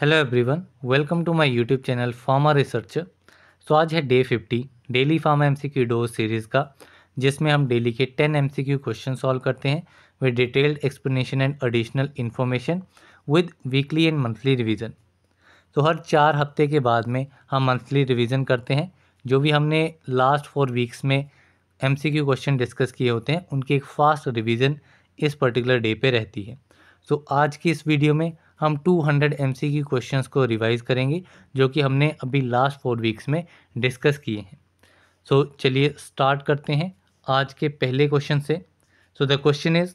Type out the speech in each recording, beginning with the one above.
Hello everyone welcome to my YouTube channel pharma research so आज है day fifty daily pharma MCQ dose series का जिसमें हम daily के टेन एमसीक्यू क्वेश्चन सॉल्व करते हैं with detailed explanation and additional information with weekly and monthly revision तो हर चार हफ्ते के बाद में हम मंथली रिविज़न करते हैं जो भी हमने लास्ट फोर वीक्स में एम क्वेश्चन डिस्कस किए होते हैं उनकी एक फास्ट रिविज़न इस पर्टिकुलर डे पर रहती है सो so, आज की इस वीडियो में हम 200 हंड्रेड एम की क्वेश्चन को रिवाइज़ करेंगे जो कि हमने अभी लास्ट फोर वीक्स में डिस्कस किए हैं सो so, चलिए स्टार्ट करते हैं आज के पहले क्वेश्चन से so the question is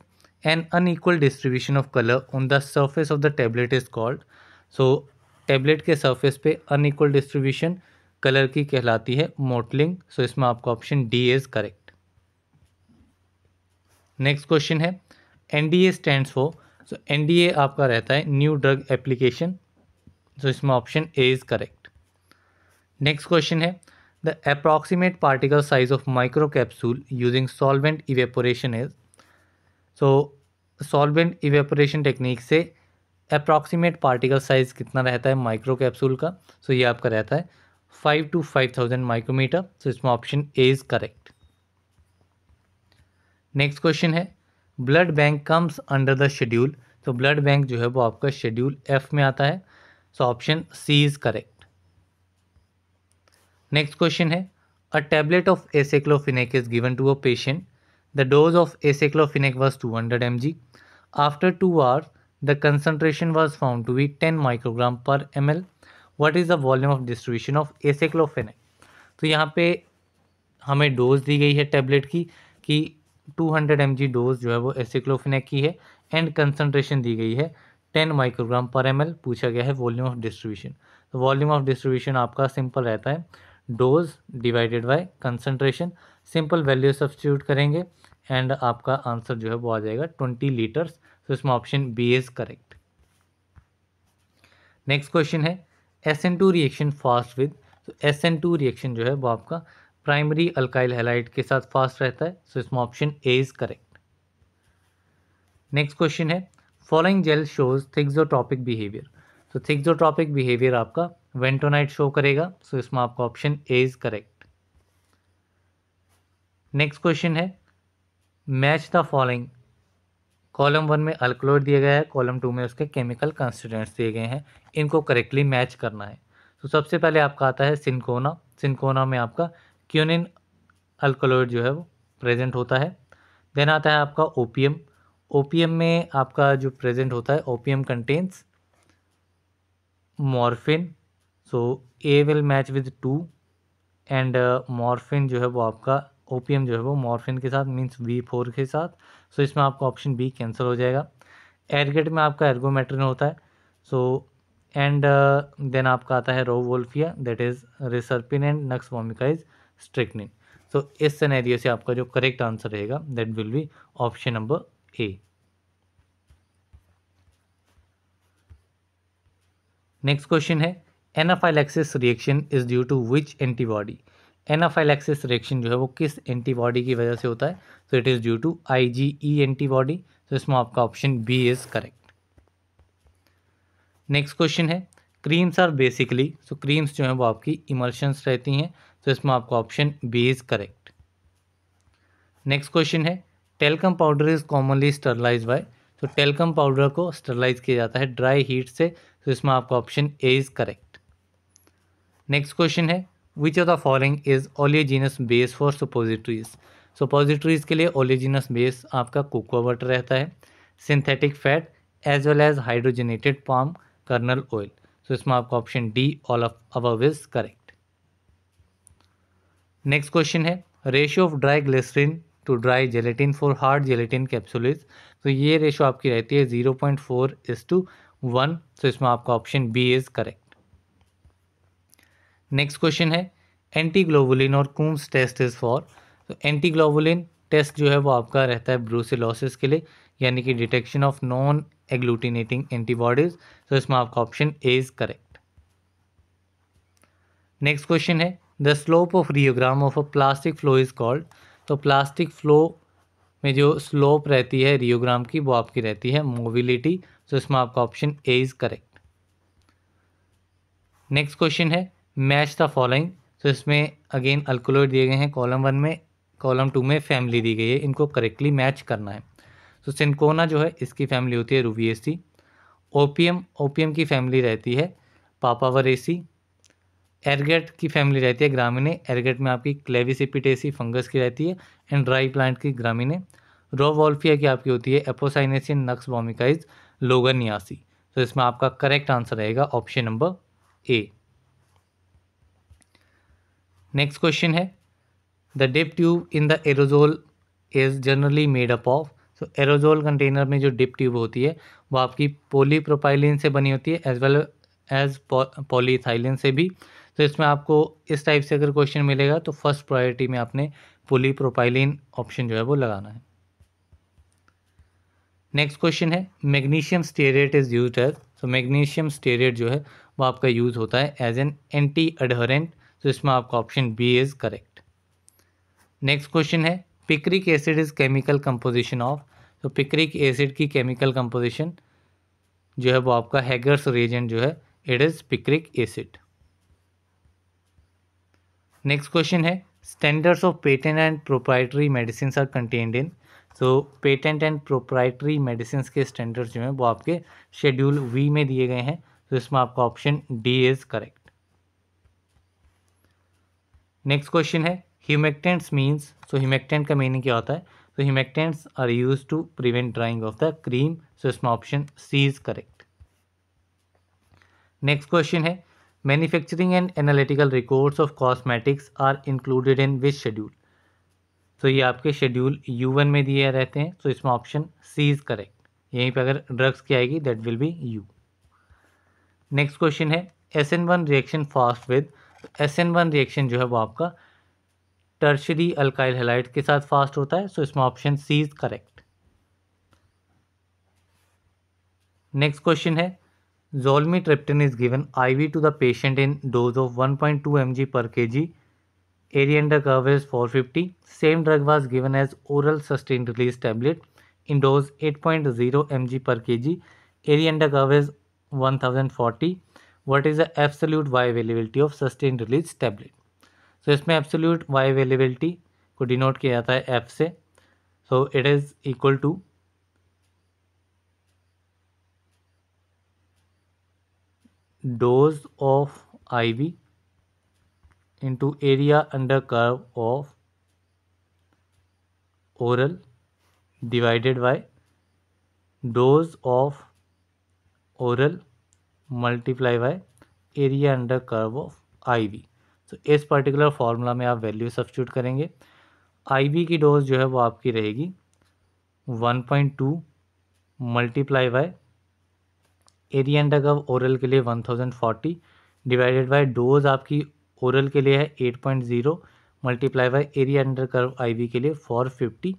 an unequal distribution of colour on the surface of the tablet is called so tablet के सर्फेस पे अनईक्वल डिस्ट्रीब्यूशन कलर की कहलाती है मोटलिंग सो so इसमें आपका option D is correct next question है N D A stand for so N आपका रहता है न्यू ड्रग एप्लीकेशन सो इसमें option A is correct next question है the approximate particle size of micro capsule using solvent evaporation is so solvent evaporation technique से approximate particle size कितना रहता है micro capsule का सो so, ये आपका रहता है five to five thousand micrometer so इसमें option A is correct next question है blood bank comes under the schedule तो ब्लड बैंक जो है वो आपका शेड्यूल एफ में आता है so option C is correct next question है a tablet of aceclofenac is given to a patient the dose of aceclofenac was two hundred M G after two hours the concentration was found to be ten microgram per M L what is the volume of distribution of aceclofenac तो यहाँ पे हमें dose दी गई है tablet की कि 200 mg dose जो है वो एसिक्लोफिनेक की है एंड कंसनट्रेशन दी गई है 10 माइक्रोग्राम पर एम पूछा गया है वॉल्यूम ऑफ डिस्ट्रीब्यूशन तो वॉल्यूम ऑफ डिस्ट्रीब्यूशन आपका सिंपल रहता है dose divided by concentration simple value substitute करेंगे एंड आपका आंसर जो है वो आ जाएगा ट्वेंटी लीटर्स तो इसमें option B is correct next question है S N two reaction fast with तो एस एन टू रिएक्शन जो है वो आपका प्राइमरी अल्काइल हेलाइट के साथ फास्ट रहता है सो इसमें option A is correct next question है following gel shows thixotropic behaviour तो थिक्सोट्रॉपिक बिहेवियर आपका वेंटोनाइट शो करेगा सो इसमें आपका option A is correct next question है match the following column one में अल्कोलोइड दिया गया है कॉलम टू में उसके केमिकल कंस्टिटेंट्स दिए गए हैं इनको करेक्टली मैच करना है तो सबसे पहले आपका आता है सिंकोना सिंकोना में आपका क्यूनिन अल्कोलोइड जो है वो प्रेजेंट होता है देन आता है आपका ओपीएम ओपीएम में आपका जो प्रेजेंट होता है opium contains morphine so A will match with two and morphine जो है वो आपका ओपीएम जो है वो मॉर्फिन के साथ मीन्स वी फोर के साथ सो so, इसमें आपका ऑप्शन बी कैंसिल हो जाएगा एरगेट में आपका एर्गोमेट्रिन होता है सो एंड देन आपका आता है rauwolfia that is reserpine and nux vomica is strychnine so इस सिनेरियो से आपका जो करेक्ट आंसर रहेगा that will be option number A next question है anaphylaxis reaction is due to which antibody anaphylaxis reaction जो है वो किस एंटीबॉडी की वजह से होता है so it is due to IgE antibody so इसमें आपका option B is correct next question है creams are basically so creams जो हैं वो आपकी इमल्शंस रहती हैं तो इसमें आपका option B is correct next question है talcum powder is commonly sterilize by तो टेलकम पाउडर को स्टरलाइज किया जाता है ड्राई हीट से तो इसमें आपका option A is correct next question है which of the following is oleaginous base for suppositories suppositories के लिए ओलियोजीनस बेस आपका कोको बटर रहता है synthetic fat as well as hydrogenated palm kernel oil तो इसमें आपका option D all of above is correct next question है ratio of dry glycerin to dry gelatin for hard gelatin capsules तो ये ratio आपकी रहती है zero point four is to one तो इसमें आपका option B is correct next question है एंटी ग्लोबुलिन और कूम्स टेस्ट इज़ फॉर तो एंटी ग्लोबुलिन टेस्ट जो है वो आपका रहता है ब्रूसिलोसिस के लिए यानी कि detection of non agglutinating antibodies तो इसमें आपका option A is correct next question है the slope of rheogram of a plastic flow is called तो प्लास्टिक फ्लो में जो स्लोप रहती है रियोग्राम की वो आपकी रहती है मोबिलिटी तो इसमें आपका option A is correct next question है मैच द फॉलोइंग तो इसमें अगेन अल्कोलोइड दिए गए हैं कॉलम वन में कॉलम टू में फैमिली दी गई है इनको करेक्टली मैच करना है तो सिंकोना जो है इसकी फैमिली होती है रूवीएसी ओपीएम ओपीएम की फैमिली रहती है पापावरेसी एरगेट की फैमिली रहती है ग्रामीणे एरगेट में आपकी क्लेविसिपिटेसी फंगस की रहती है एंड ड्राई प्लांट की ग्रामीणे रो वॉल्फिया की आपकी होती है एपोसाइनेसिन नक्स बॉमिकाइज लोगनियासी तो इसमें आपका करेक्ट आंसर रहेगा option number A next question है the dip tube in the aerosol is generally made up of तो एरोजोल कंटेनर में जो डिप ट्यूब होती है वो आपकी पोलीप्रोपाइलिन से बनी होती है एज वेल एज पॉलीथाइलिन से भी तो इसमें आपको इस टाइप से अगर क्वेश्चन मिलेगा तो फर्स्ट प्रायोरिटी में आपने पोली प्रोपाइलिन ऑप्शन जो है वो लगाना है नेक्स्ट क्वेश्चन है magnesium stearate is use as तो मैग्नीशियम स्टेरेट जो है वो आपका यूज़ होता है एज एन एंटी अडहरेंट तो इसमें आपका option B is correct next question है picric acid is chemical composition of तो पिक्रिक एसिड की केमिकल कंपोजिशन जो है वो आपका हैगर्स रेजेंट जो है it is picric acid next question है standards of patent and proprietary medicine are contained in so patent and proprietary medicine के स्टैंडर्ड्स जो हैं वो आपके शेड्यूल वी में दिए गए हैं तो इसमें आपका option D is correct next question है ह्यूमेक्टेंट्स मीन्स सो ह्यूमेक्टेंट का मीनिंग क्या होता है तो humectants are use to prevent drying of the cream so इसमें option C is correct next question है manufacturing and analytical records of cosmetics are included in which schedule तो ये आपके शेड्यूल यू वन में दिए रहते हैं तो so, इसमें ऑप्शन सी इज़ करेक्ट यहीं पे अगर ड्रग्स की आएगी that will be U next question है S N one reaction fast with S N one reaction जो है वो आपका टर्शरी अल्काइल हेलाइट के साथ फास्ट होता है सो so, इसमें option C is correct next question है Zolmitriptan is given IV to the patient in dose of 1.2 mg per kg. Area under curve is 450. Same drug was given as oral sustained release tablet in dose 8.0 mg per kg. Area under curve is 1040. What is the absolute bioavailability of sustained release tablet? So इसमें absolute bioavailability could denote किया जाता So it is equal to dose of I V into area under curve of oral divided by dose of oral multiply by area under curve of I V तो इस particular formula में आप value substitute करेंगे आई we की dose जो है वो आपकी रहेगी one point two multiply by area under curve oral के लिए one thousand forty divided by dose आपकी ओरल के लिए है eight point zero multiply by area under curve I के लिए फोर फिफ्टी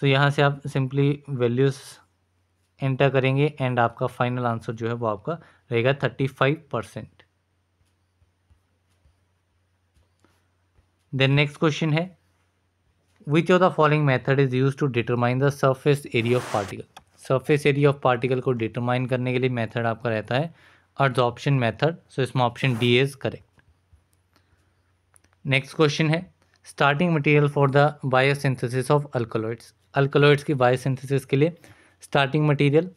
सो यहाँ से आप सिंपली वैल्यूज़ एंटर करेंगे एंड आपका फाइनल आंसर जो है वो आपका रहेगा thirty five percent then next question है which of the following method is use to determine the surface area of particle surface area of particle को डिटरमाइन करने के लिए मेथड आपका रहता है ऑप्शन मेथड सो इसमें option D is correct next question है starting material for the biosynthesis of alkaloids alkaloids की बायोसिंथेसिस के लिए स्टार्टिंग मटेरियल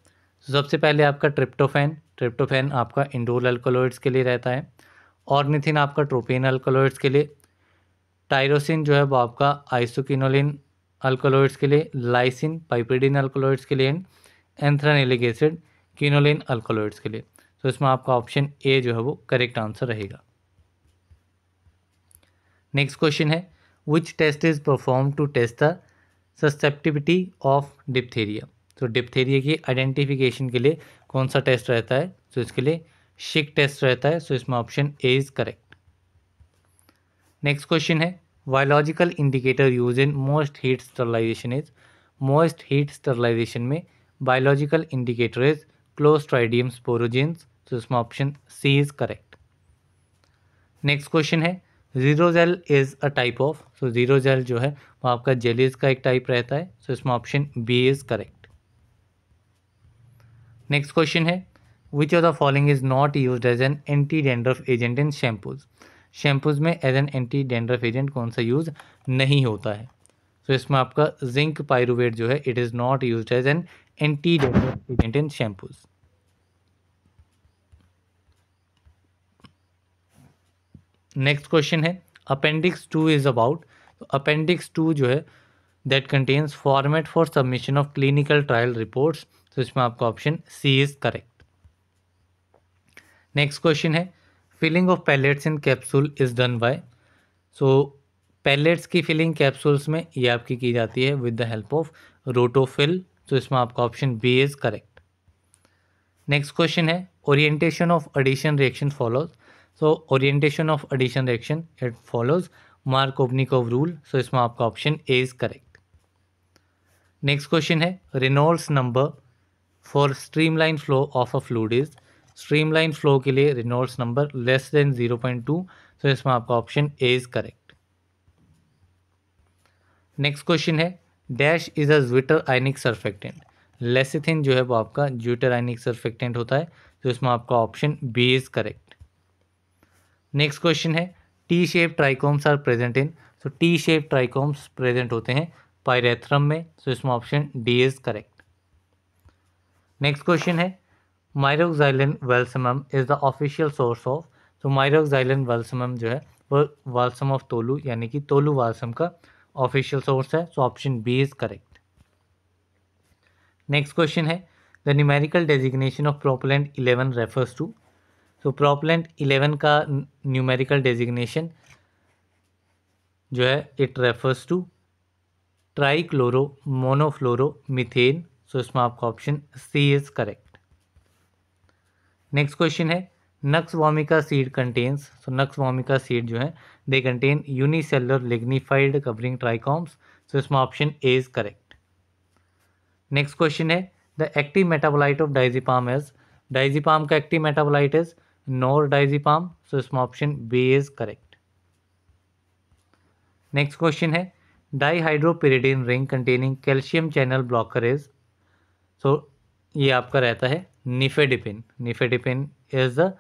सबसे पहले आपका ट्रिप्टोफेन ट्रिप्टोफेन आपका इंडोर अल्कोलॉइड्स के लिए रहता है ऑर्निथिन आपका ट्रोपेन अल्कोलॉइड्स के लिए टायरोसिन जो है वो आपका आइसोकिनोलिन अल्कोलोइड्स के लिए लाइसिन पाइपेडिन अल्कोलोइड्स के लिए and anthranilic acid quinoline alkaloids के लिए तो इसमें आपका ऑप्शन ए जो है वो करेक्ट आंसर रहेगा नेक्स्ट क्वेश्चन है which test is perform to test the susceptibility of diphtheria तो डिप्थेरिया की आइडेंटिफिकेशन के लिए कौन सा टेस्ट रहता है तो इसके लिए शिक टेस्ट रहता है सो तो इसमें option A is correct next question है biological indicator use in moist heat sterilization is moist heat sterilization में biological indicator is Clostridium sporogenes तो इसमें option C is correct next question है xerogel is a type of so xerogel जो है वो आपका jellies का एक टाइप रहता है सो तो इसमें option B is correct next question है which of the following is not use as an anti dandruff agent in shampoos shampoos में as an anti dandruff agent कौन सा यूज़ नहीं होता है तो so, इसमें आपका जिंक पायरुवेट जो है it is not use as an anti dandruff agent in shampoos next question है appendix two is about appendix two जो है that contains format for submission of clinical trial reports तो इसमें आपका option C is correct next question है filling of pellets in capsule is done by so pellets की filling capsules में ये आपकी की जाती है with the help of rotofil सो इसमें आपका option B is correct next question है orientation of addition reaction follows so orientation of addition reaction it follows Markovnikov rule so इसमें आपका option A is correct next question है Reynolds number for streamline flow of a fluid is streamline flow के लिए Reynolds number less than zero point two so इसमें आपका option A is correct next question है dash is a zwitterionic surfactant lecithin जो है वो आपका zwitter zwitterionic surfactant होता है तो इसमें आपका option B is correct next question है T shape trichomes are present in so T shape trichomes present होते हैं पायरेथ्रम में सो इसमें option D is correct next question है Myroxylon balsamum is the official source of तो Myroxylon वेल्समम जो है वो वालसम ऑफ तोलू यानी कि तोलू वालसम का ऑफिशियल सोर्स है so option B is correct next question है the numerical designation of propellant eleven refers to तो प्रोपलेंट इलेवन का न्यूमेरिकल डेजिग्नेशन जो है it refers to trichloromonofluoromethane so इसमें आपका option C is correct next question है nux vomica seed contains so nux vomica seed जो है they contain unicellular lignified covering trichomes so इसमें option A is correct next question है the active metabolite of diazepam is diazepam का active metabolite is nordiazepam so इसमें option B is correct next question है dihydropyridine ring containing calcium channel blocker is so ये आपका रहता है nifedipine. Nifedipine is the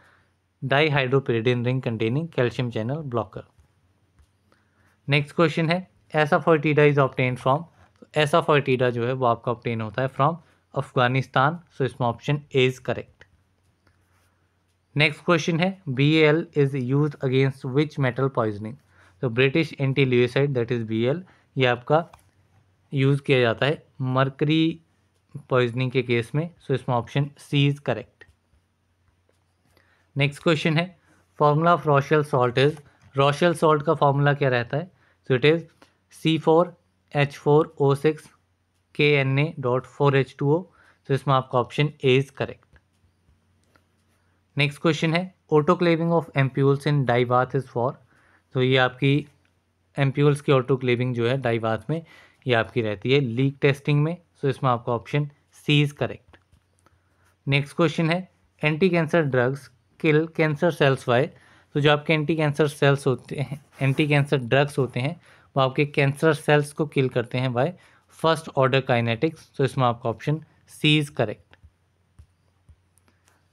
dihydropyridine ring containing calcium channel blocker. Next question है ऐसा फर्टीडा is obtain from ऐसा फर्टीडा जो है वो आपका ऑप्टेन होता है फ्रॉम अफगानिस्तान सो इसमें option A is correct next question है B L is use against which metal poisoning तो British anti lewisite that is B L ये आपका यूज़ किया जाता है मरकरी पॉइजनिंग के केस में सो इसमें option C is correct next question है formula of Rochelle salt is Rochelle salt का फॉर्मूला क्या रहता है so it is C four H four O six K N A dot four H two O तो इसमें आपका option A is correct next question है autoclaving of ampoules in डाइवाथ is for तो ये आपकी एम्प्यूल्स की ऑटोक्लेविंग जो है डाइवाथ में ये आपकी रहती है लीक टेस्टिंग में सो इसमें आपका option C is correct next question है anticancer drugs kill cancer cells why तो जो आपके एंटी कैंसर सेल्स होते हैं एंटी कैंसर ड्रग्स होते हैं वो आपके कैंसर सेल्स को किल करते हैं बाय फर्स्ट ऑर्डर काइनेटिक्स तो इसमें आपका option C is correct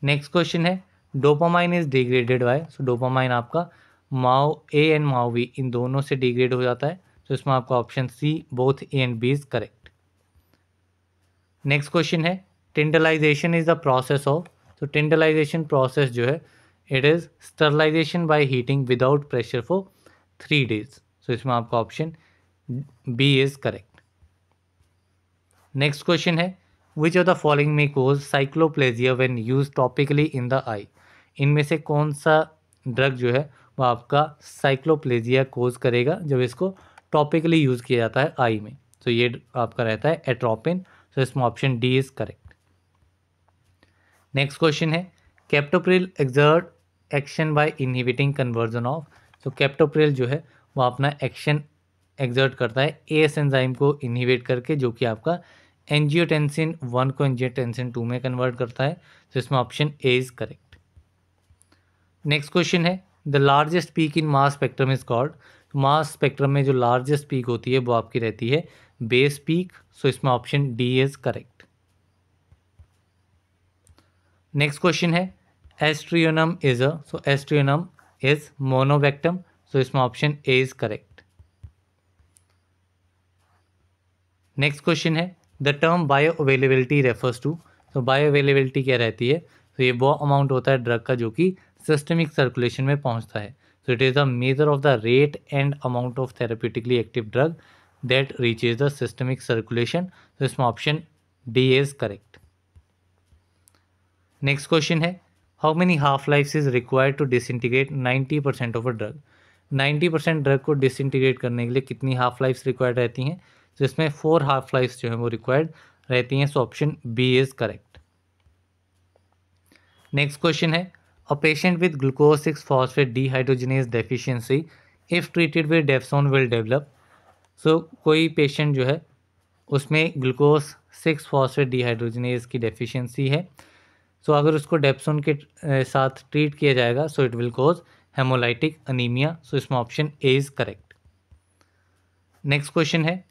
next question है dopamine is degraded by so dopamine आपका MAO A and MAO be in दोनों से डिग्रेड हो जाता है तो इसमें आपका option C both A and B is correct next question है tyndallization is the process of तो टिंडलाइजेशन प्रोसेस जो है it is sterilization by heating without pressure for three days so इसमें आपका option B is correct next question है which of the following may cause cycloplegia when use topically in the eye इनमें से कौन सा drug जो है वो आपका साइक्लोप्लेजिया कोज करेगा जब इसको टॉपिकली यूज़ किया जाता है आई में तो so ये आपका रहता है एट्रोपिन सो इसमें option D is correct next question है captopril exert action by inhibiting conversion of so captopril जो है वो अपना एक्शन एग्जर्ट करता है ए एस एनजाइम को इनहिबिट करके जो कि आपका एनजियोटेंसिन वन को एनजियोटेंसिन टू में कन्वर्ट करता है तो इसमें option A is correct next question है the largest peak in mass spectrum is called mass spectrum में जो लार्जेस्ट पीक होती है वो आपकी रहती है बेस पीक सो इसमें option D is correct next question है aztreonam is a so एस्ट्रियोनम is monobactam so इसमें option A is correct next question है the term bioavailability refers to तो बायो अवेलेबिलिटी क्या रहती है तो ये वो अमाउंट होता है ड्रग का जो कि सिस्टमिक सर्कुलेशन में पहुंचता है so it is the measure of the rate and amount of therapeutically active drug that reaches the systemic circulation. So इसमें option D is correct next question है how many half life is required to disintegrate of percent of a drug ninety percent drug को disintegrate करने के लिए कितनी half life required रहती हैं तो इसमें फोर हाफ लाइफ्स जो है वो रिक्वायर्ड रहती हैं so option B is correct next question है a patient with glucose six phosphate dehydrogenase deficiency if treated with dapsone will develop so so, कोई पेशेंट जो है उसमें ग्लूकोज सिक्स फॉस्फेट डिहाइड्रोजनेज की डेफिशिएंसी है सो so, अगर उसको dapsone के साथ ट्रीट किया जाएगा so it will cause haemolytic anaemia so इसमें option A is correct next question है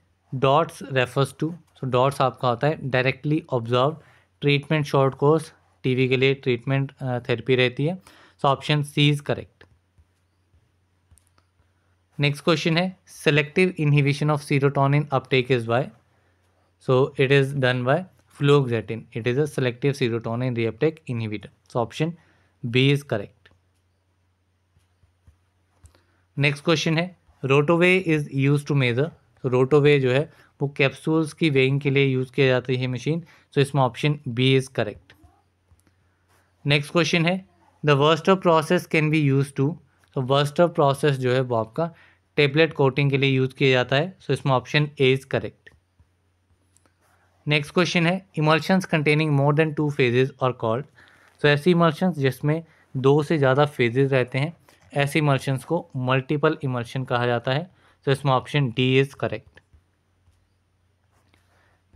DOTS refers to so DOTS आपका होता है directly observe treatment short course TB के लिए ट्रीटमेंट थेरेपी रहती है so option C is correct next question है selective inhibition of serotonin uptake is by so it is done by fluoxetine. It is a selective in reuptake inhibitor so option B is correct next question है रोटोवे is use to measure रोटोवे जो है वो capsules की weighing के लिए use किया जाती है मशीन सो so इसमें option B is correct next question है the worst of process can be use to तो ऑफ प्रोसेस जो है वो आपका टेबलेट कोटिंग के लिए यूज़ किया जाता है सो इसमें option A is correct next question है emulsions containing more than two phases are called so ऐसे इमल्शंस जिसमें दो से ज़्यादा फेजेज रहते हैं ऐसे इमल्शंस को मल्टीपल इमल्शन कहा जाता है सो इसमें option D is correct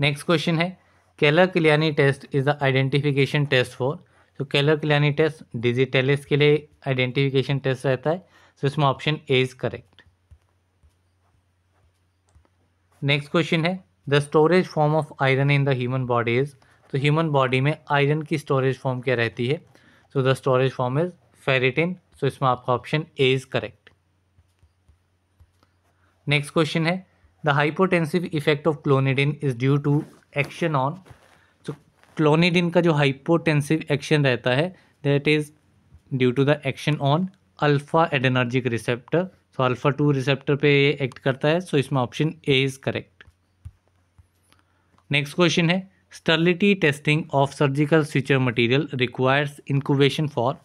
next question है Keller Kiliani test is the identification test for तो केलर क्लियानी टेस्ट डिजिटेलिस के लिए आइडेंटिफिकेशन टेस्ट रहता है सो इसमें option A is correct next question है the storage form of iron in the human body is तो human body में iron की स्टोरेज फॉर्म क्या रहती है so the storage form is ferritin so इसमें आपका option A is correct next question है the hypotensive effect of clonidine is due to action on so clonidine का जो हाइपोटेंसिव एक्शन रहता है that is due to the action on alpha adrenergic receptor so alpha two receptor पे ये act करता है so so इसमें option A is correct next question है sterility testing of surgical suture material requires incubation for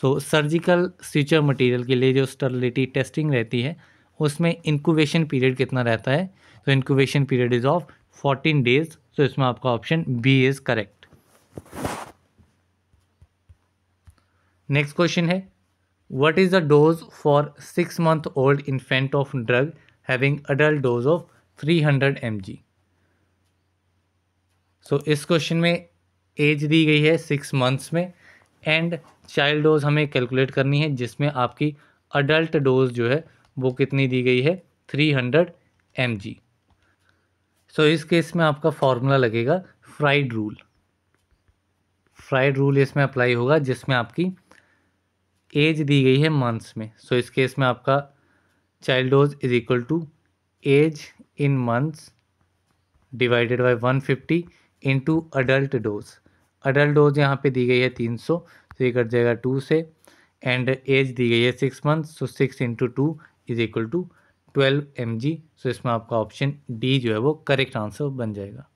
so surgical suture material के लिए जो sterility testing रहती है उसमें इनक्यूबेशन पीरियड कितना रहता है तो incubation period is of fourteen days तो इसमें आपका option B is correct next question है what is the dose for six month old infant of drug having adult dose of three hundred M G so इस question में age दी गई है six months में एंड चाइल्ड डोज हमें calculate करनी है जिसमें आपकी अडल्ट डोज जो है वो कितनी दी गई है three hundred M G so इस केस में आपका फॉर्मूला लगेगा फ्राइड रूल फ्राइड रूल इसमें अप्लाई होगा जिसमें आपकी एज दी गई है मंथ्स में सो so, इस केस में आपका child dose is equal to age in months divided by 150 fifty into adult dose adult dose यहाँ पे दी गई है 300 सौ तो ये कट जाएगा टू से एंड एज दी गई है six months so six into two is equal to twelve M G so इसमें आपका ऑप्शन डी जो है वो करेक्ट आंसर बन जाएगा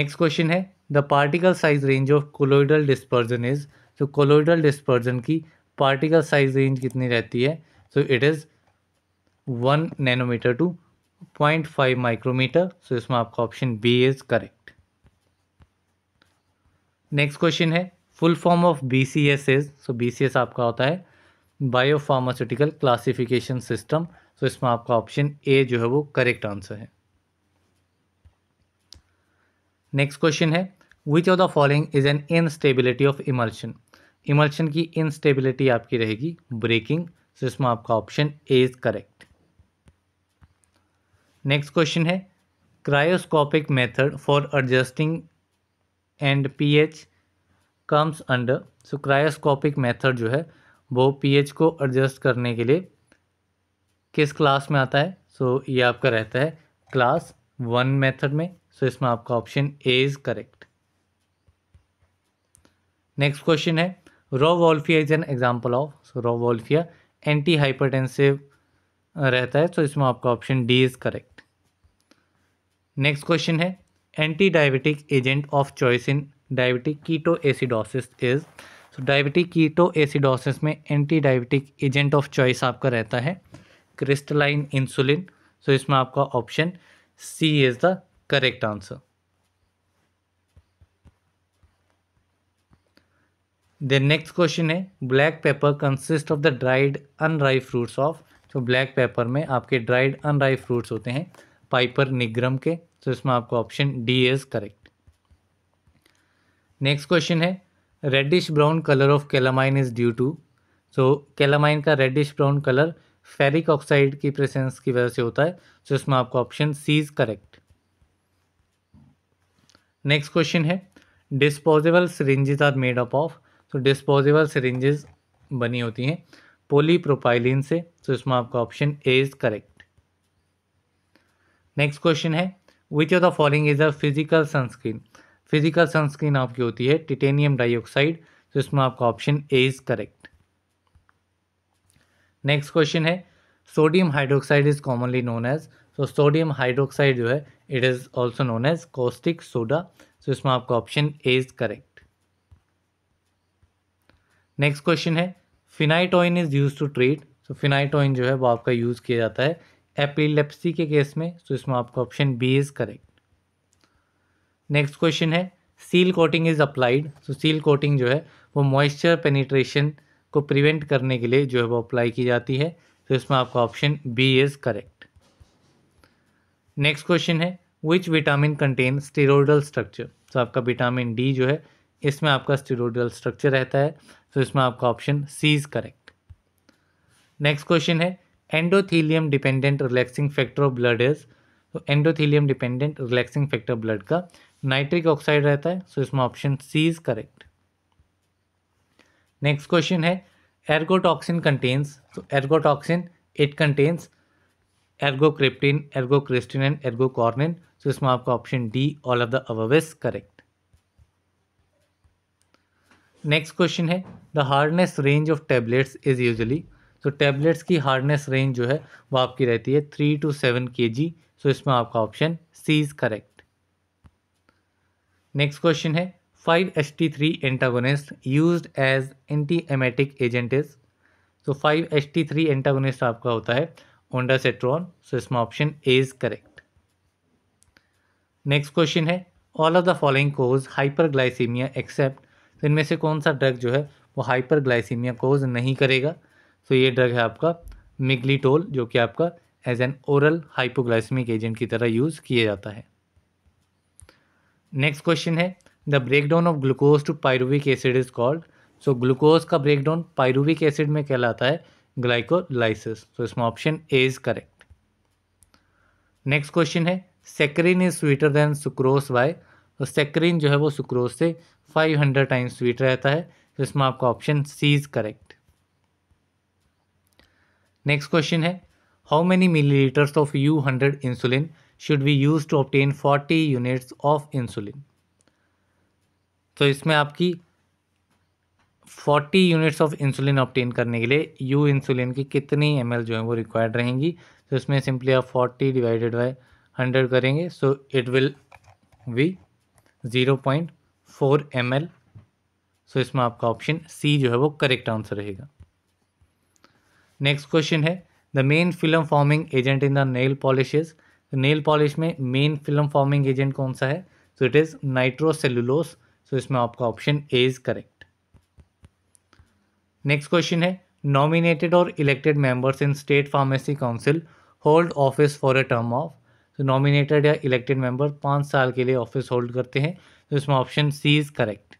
नेक्स्ट क्वेश्चन है the particle size range of colloidal dispersion is तो कोलोइडल डिस्पर्जन की पार्टिकल साइज रेंज कितनी रहती है so it is one nanometre to point five micrometre so इसमें आपका option B is correct next question है full form of B C S is so B C S आपका होता है बायोफार्मास्यूटिकल क्लासिफिकेशन सिस्टम सो इसमें आपका option ए जो है वो करेक्ट आंसर है नेक्स्ट क्वेश्चन है which of the following is an instability of emulsion emulsion की इनस्टेबिलिटी आपकी रहेगी ब्रेकिंग सो इसमें आपका option A is correct next question है cryoscopic method for adjusting and pH comes under so cryoscopic method जो है वो पीएच को एडजस्ट करने के लिए किस क्लास में आता है सो so, ये आपका रहता है क्लास वन मेथड में सो so, इसमें आपका option A is correct next question है Rauwolfia is an example of so Rauwolfia antihypertensive रहता है तो इसमें आपका option D is correct next question है antidiabetic agent of choice in diabetic ketoacidosis is so diabetic ketoacidosis में antidiabetic agent of choice आपका रहता है क्रिस्टलाइन इंसुलिन सो इसमें आपका option C is the correct answer then next question है black pepper consist of the dried unripe fruits of तो black pepper में आपके ड्राइड अनराई फ्रूट्स होते हैं पाइपर निग्रम के तो इसमें आपको option D is correct next question है reddish brown colour of calamine is due to so calamine का reddish brown colour ferric oxide की प्रेजेंस की वजह से होता है तो इसमें आपका option C is correct next question है disposable syringes are made up of तो डिस्पोजेबल सिरिंजेस बनी होती हैं पोलीप्रोपाइलिन से तो इसमें आपका option A is correct next question है which of the following is a physical sunscreen physical sunscreen आपकी होती है टिटेनियम डाइऑक्साइड तो इसमें आपका option A is correct next question है sodium hydroxide is commonly known as तो सोडियम हाइड्रोक्साइड जो है it is also known as caustic soda तो इसमें आपका option A is correct next question है phenytoin is use to treat so phenytoin जो है वो आपका यूज़ किया जाता है एपिलेप्सी के केस में तो so इसमें आपका option B is correct next question है seal coating is applied so seal coating जो है वो मॉइस्चर पेनिट्रेशन को प्रिवेंट करने के लिए जो है वो अप्लाई की जाती है तो so इसमें आपका option B is correct next question है which vitamin contain steroidal structure तो आपका विटामिन डी जो है इसमें आपका स्टीरोडल स्ट्रक्चर रहता है सो तो इसमें आपका option C is correct next question है endothelium dependent relaxing factor of blood is तो endothelium dependent relaxing factor blood का नाइट्रिक ऑक्साइड रहता है सो इसमें option C is correct next question है एर्गोटॉक्सिन कंटेन्स तो ergotoxine it contains ergocryptine ergocristine and ergocornine so इसमें आपका option D all of the above correct next question है the hardness range of tablets is usually तो tablets की hardness range जो है वो आपकी रहती है थ्री टू सेवन के जी सो इसमें आपका option C is correct next question है five H T three antagonist use as anti emetic agent is तो five H T three antagonist आपका होता है ओंडासेट्रॉन सो इसमें option A is correct next question है all of the following cause hyperglycemia except तो इनमें से कौन सा ड्रग जो है वो हाइपर ग्लाइसीमिया कोज नहीं करेगा तो ये ड्रग है आपका मिग्लीटोल जो कि आपका as an oral hypoglycaemic agent की तरह यूज़ किया जाता है नेक्स्ट क्वेश्चन है the breakdown of glucose to pyruvic acid is called so glucose का ब्रेकडाउन पायरुविक एसिड में कहलाता है ग्लाइकोलाइसिस तो इसमें option A is correct next question है saccharin is sweeter than sucrose by तो सेक्रीन जो है वो सुक्रोज से 500 टाइम्स स्वीट रहता है तो इसमें आपका option C is correct next question है how many milliliters of U hundred insulin should be use to obtain forty units of insulin तो इसमें आपकी forty units of insulin obtain करने के लिए यू इंसुलिन की कितनी एम जो है वो रिक्वायर्ड रहेंगी तो इसमें सिंपली आप फोर्टी डिवाइडेड बाई हंड्रेड करेंगे so it will be zero point four M L so इसमें आपका ऑप्शन सी जो है वो करेक्ट आंसर रहेगा नेक्स्ट क्वेश्चन है the main film forming agent in the nail polishes nail polish में main film forming agent कौन सा है सो इट इज़ नाइट्रोसेलुलोस सो इसमें आपका option A is correct next question है नॉमिनेटेड और elected members in state pharmacy council hold office for a term of तो nominated या इलेक्टेड मेंबर पाँच साल के लिए ऑफिस होल्ड करते हैं तो इसमें option C is correct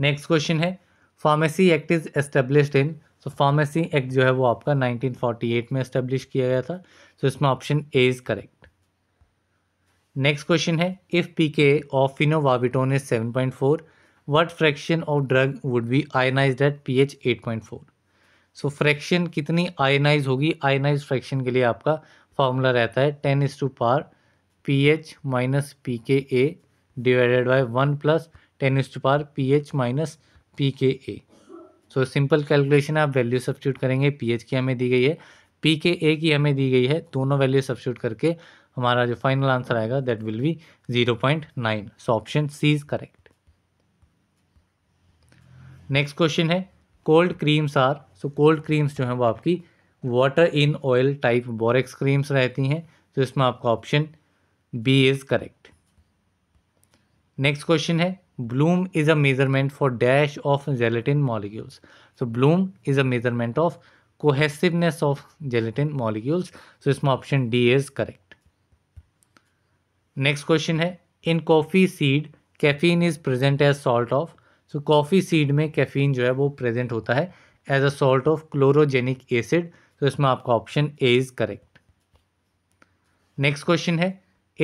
next question है pharmacy act is establish in so pharmacy act जो है वो आपका 1948 में एस्टेब्लिश किया गया था सो इसमें option A is correct next question है if P K of phenobarbitone is seven point four what fraction of drug would be ionize at P H eight point four so fraction कितनी ionize होगी ionize fraction के लिए आपका formula रहता है ten is to power P H minus P K A divided by one plus ten is to power P H minus P K A so simple calculation आप value substitute करेंगे P H की हमें दी गई है P K ए की हमें दी गई है दोनों वैल्यू सब्सिट्यूट करके हमारा जो फाइनल आंसर आएगा that will be zero point nine so option C is correct next question है cold creams are so cold creams जो हैं वो आपकी water in oil type borax creams रहती हैं तो इसमें आपका option B is correct next question है bloom is a measurement for dash of gelatin molecules so bloom is a measurement of cohesiveness of gelatin molecules so इसमें option D is correct next question है in coffee seed caffeine is present as salt of so coffee seed में caffeine जो है वो present होता है as a salt of chlorogenic acid तो इसमें आपका option A is correct next question है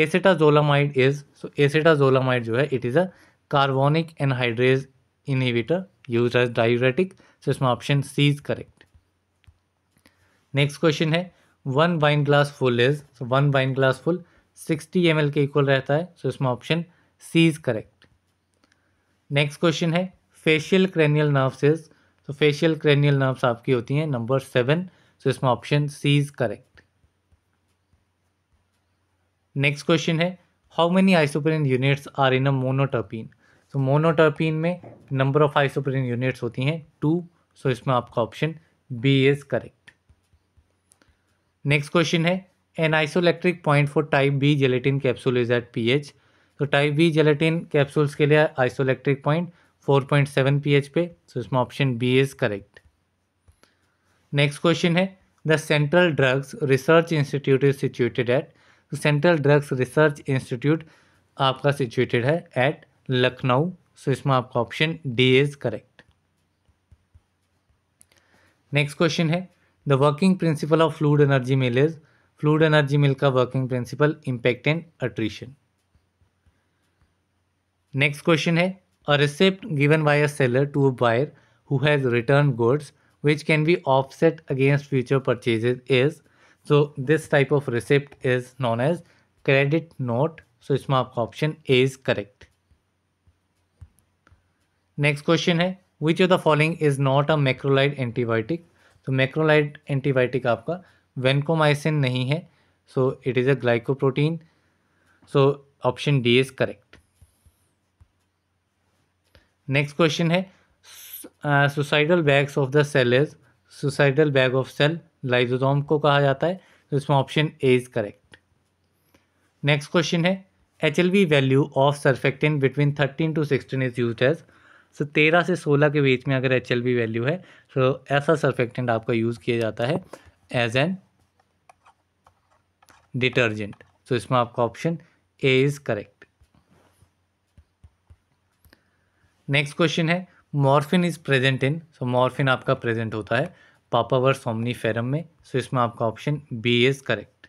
एसेटाजोलामाइड इज सो एसेटाजोलामाइड जो है it is a carbonic anhydrase inhibitor use as diuretic so इसमें option C is correct next question है one wine glass full is so one wine glass full sixty M के equal रहता है so इसमें option C is correct next question है facial cranial nerves is तो facial cranial nerves आपकी होती हैं नंबर सेवन सो इसमें option C is correct next question है how many isoprene units are in a monoterpene so monoterpene में number of isoprene units होती हैं टू सो इसमें आपका option B is correct next question है an isoelectric point for type B gelatin capsule is at P H तो type B gelatin capsules के लिए isoelectric point 4.7 PH पे so इसमें option B is correct next question है the central drugs research institute is situated at central drugs research institute आपका situated है at Lucknow so इसमें आपका option D is correct next question है the working principle of fluid energy mill is fluid energy mill का working principle impact and attrition next question है a receipt given by a seller to a buyer who has return goods which can be offset against future purchases is so this type of receipt is known as credit note so its mark option A is correct next question hai which of the following is not a macrolide antibiotic so macrolide antibiotic aapka vancomycin nahi hai so it is a glycoprotein so option d is correct next question hai suicidal bags of the cell is suicidal bag of cell lysosome को कहा जाता है तो इसमें option A is correct next question है H L B value of surfactant between thirteen to sixteen is use as so तेरह से सोलह के बीच में अगर एच एल वी वैल्यू है तो ऐसा सरफेक्टेंट आपका यूज़ किया जाता है एज एन डिटर्जेंट सो इसमें आपका option A is correct next question है morphine is present in so morphine आपका प्रेजेंट होता है पापावर सोमनी फेरम में सो so इसमें आपका option B is correct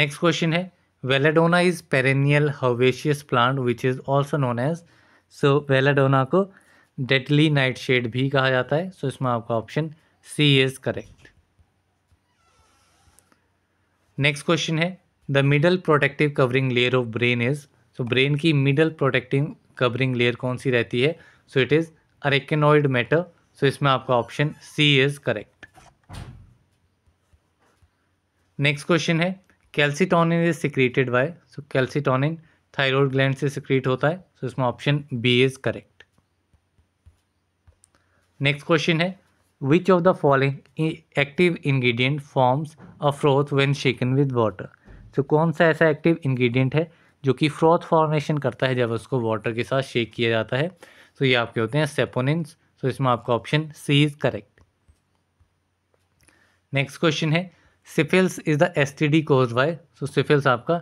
next question है वेलाडोना इज़ पेरेनियल हवेशियस plant which is also known as so belladonna को डेटली नाइट शेड भी कहा जाता है सो so इसमें आपका option C is correct next question है the middle protective covering layer of brain is so brain की मिडल प्रोटेक्टिव कवरिंग लेयर कौन सी रहती है so it is arachnoid mater so इसमें आपका option C is correct next question है calcitonin is secreted by so calcitonin thyroid gland से secrete होता है सो so इसमें option B is correct next question है which of the following active ingredient forms a froth when shaken with water so कौन सा ऐसा active ingredient है जो कि फ्रॉथ फॉर्मेशन करता है जब उसको वाटर के साथ शेक किया जाता है सो तो ये आपके होते हैं सेपोनिन्स सो तो इसमें आपका option C is correct next question है syphilis is the S T D cause by so syphilis आपका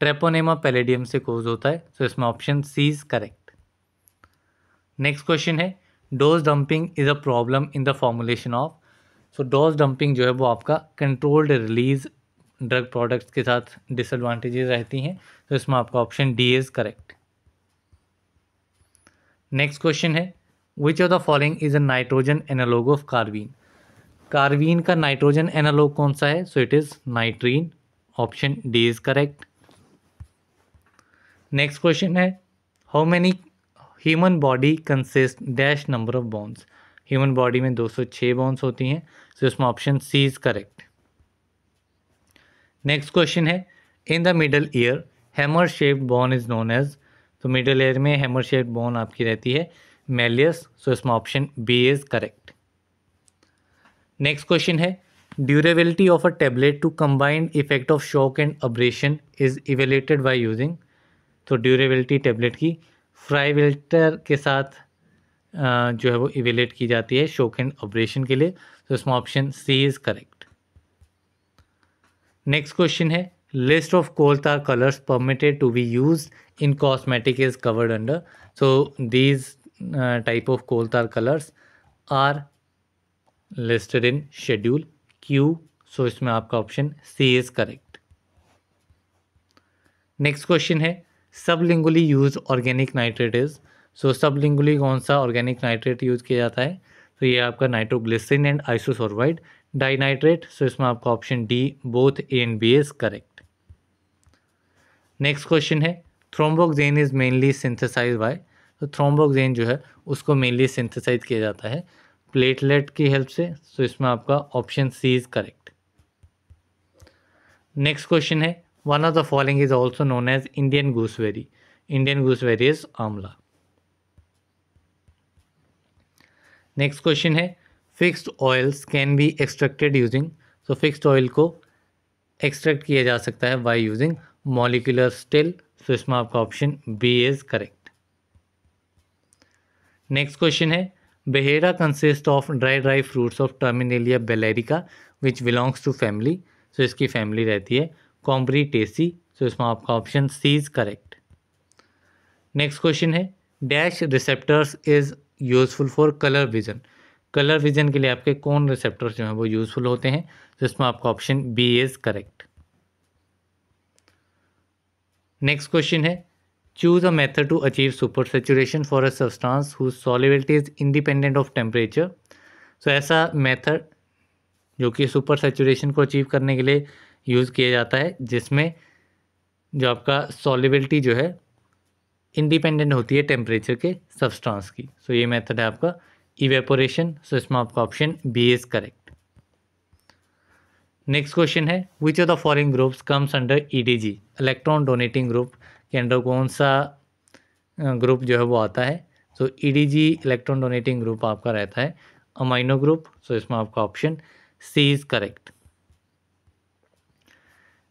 ट्रेपोनेमा पेलेडियम से कोज होता है सो तो so इसमें option C is correct next question है dose dumping is a problem in the formulation of so dose dumping जो है वो आपका कंट्रोल्ड रिलीज ड्रग प्रोडक्ट्स के साथ डिसएडवांटेजेस रहती हैं तो इसमें आपका option D is correct next question है which of the following is a nitrogen analogue of carbene carbene का नाइट्रोजन एनालॉग कौन सा है so it is nitrene option D is correct next question है how many human body consist dash number of bones human body में 206 bones होती हैं so so इसमें option C is correct next question है in the middle ear hammer shaped bone is known as तो middle ear में hammer shaped bone आपकी रहती है मेलियस सो इसमें option B is correct next question है durability of a tablet to combined effect of shock and abrasion is evaluated by using तो durability tablet की friabilator के साथ जो है वो इवेलेट की जाती है शॉक एंड ऑपरेशन के लिए तो इसमें option C is correct next question है list of coal tar colours permitted to be use in cosmetic is covered under so these type of coal tar colours are listed in schedule Q so इसमें आपका option C is correct next question है sublingually use organic nitrate is so sublingually कौन सा organic nitrate use किया जाता है तो ये आपका नाइट्रोग्लिसिन एंड आइसोसोरवाइड डाइनाइट्रेट सो इसमें आपका option D both A and B is correct next question है thromboxane is mainly synthesize by तो थ्रोम्बोक्जेन जो है उसको मेनली सिंथेसाइज किया जाता है प्लेटलेट की हेल्प से सो इसमें आपका option C is correct next question है one of the following is also known as Indian gooseberry Indian gooseberry is amla next question है fixed oils can be extracted using so fixed oil को extract किया जा सकता है by using molecular still so इसमें आपका option B is correct next question है bahera consist of dry dry fruits of terminalia bellirica which belongs to family so इसकी family रहती है टेसी सो इसमें आपका option C is correct next question है dash receptors is useful for colour vision colour vision के लिए आपके कौन रिसेप्टर्स जो हैं वो यूज़फुल होते हैं तो इसमें आपका option B is correct next question है choose a method to achieve supersaturation for a substance whose solubility is independent of temperature so ऐसा मेथड जो कि सुपर सेचुरेशन को अचीव करने के लिए यूज़ किया जाता है जिसमें जो आपका सॉलिबिलिटी जो है इंडिपेंडेंट होती है टेम्परेचर के सब्सटेंस की सो so, ये मेथड है आपका इवेपोरेशन सो इसमें आपका option B is correct next question है which of the following groups comes under EDG electron donating group के अंडर कौन सा ग्रुप जो है वो आता है so EDG electron donating group आपका रहता है अमाइनो ग्रुप सो इसमें आपका option C is correct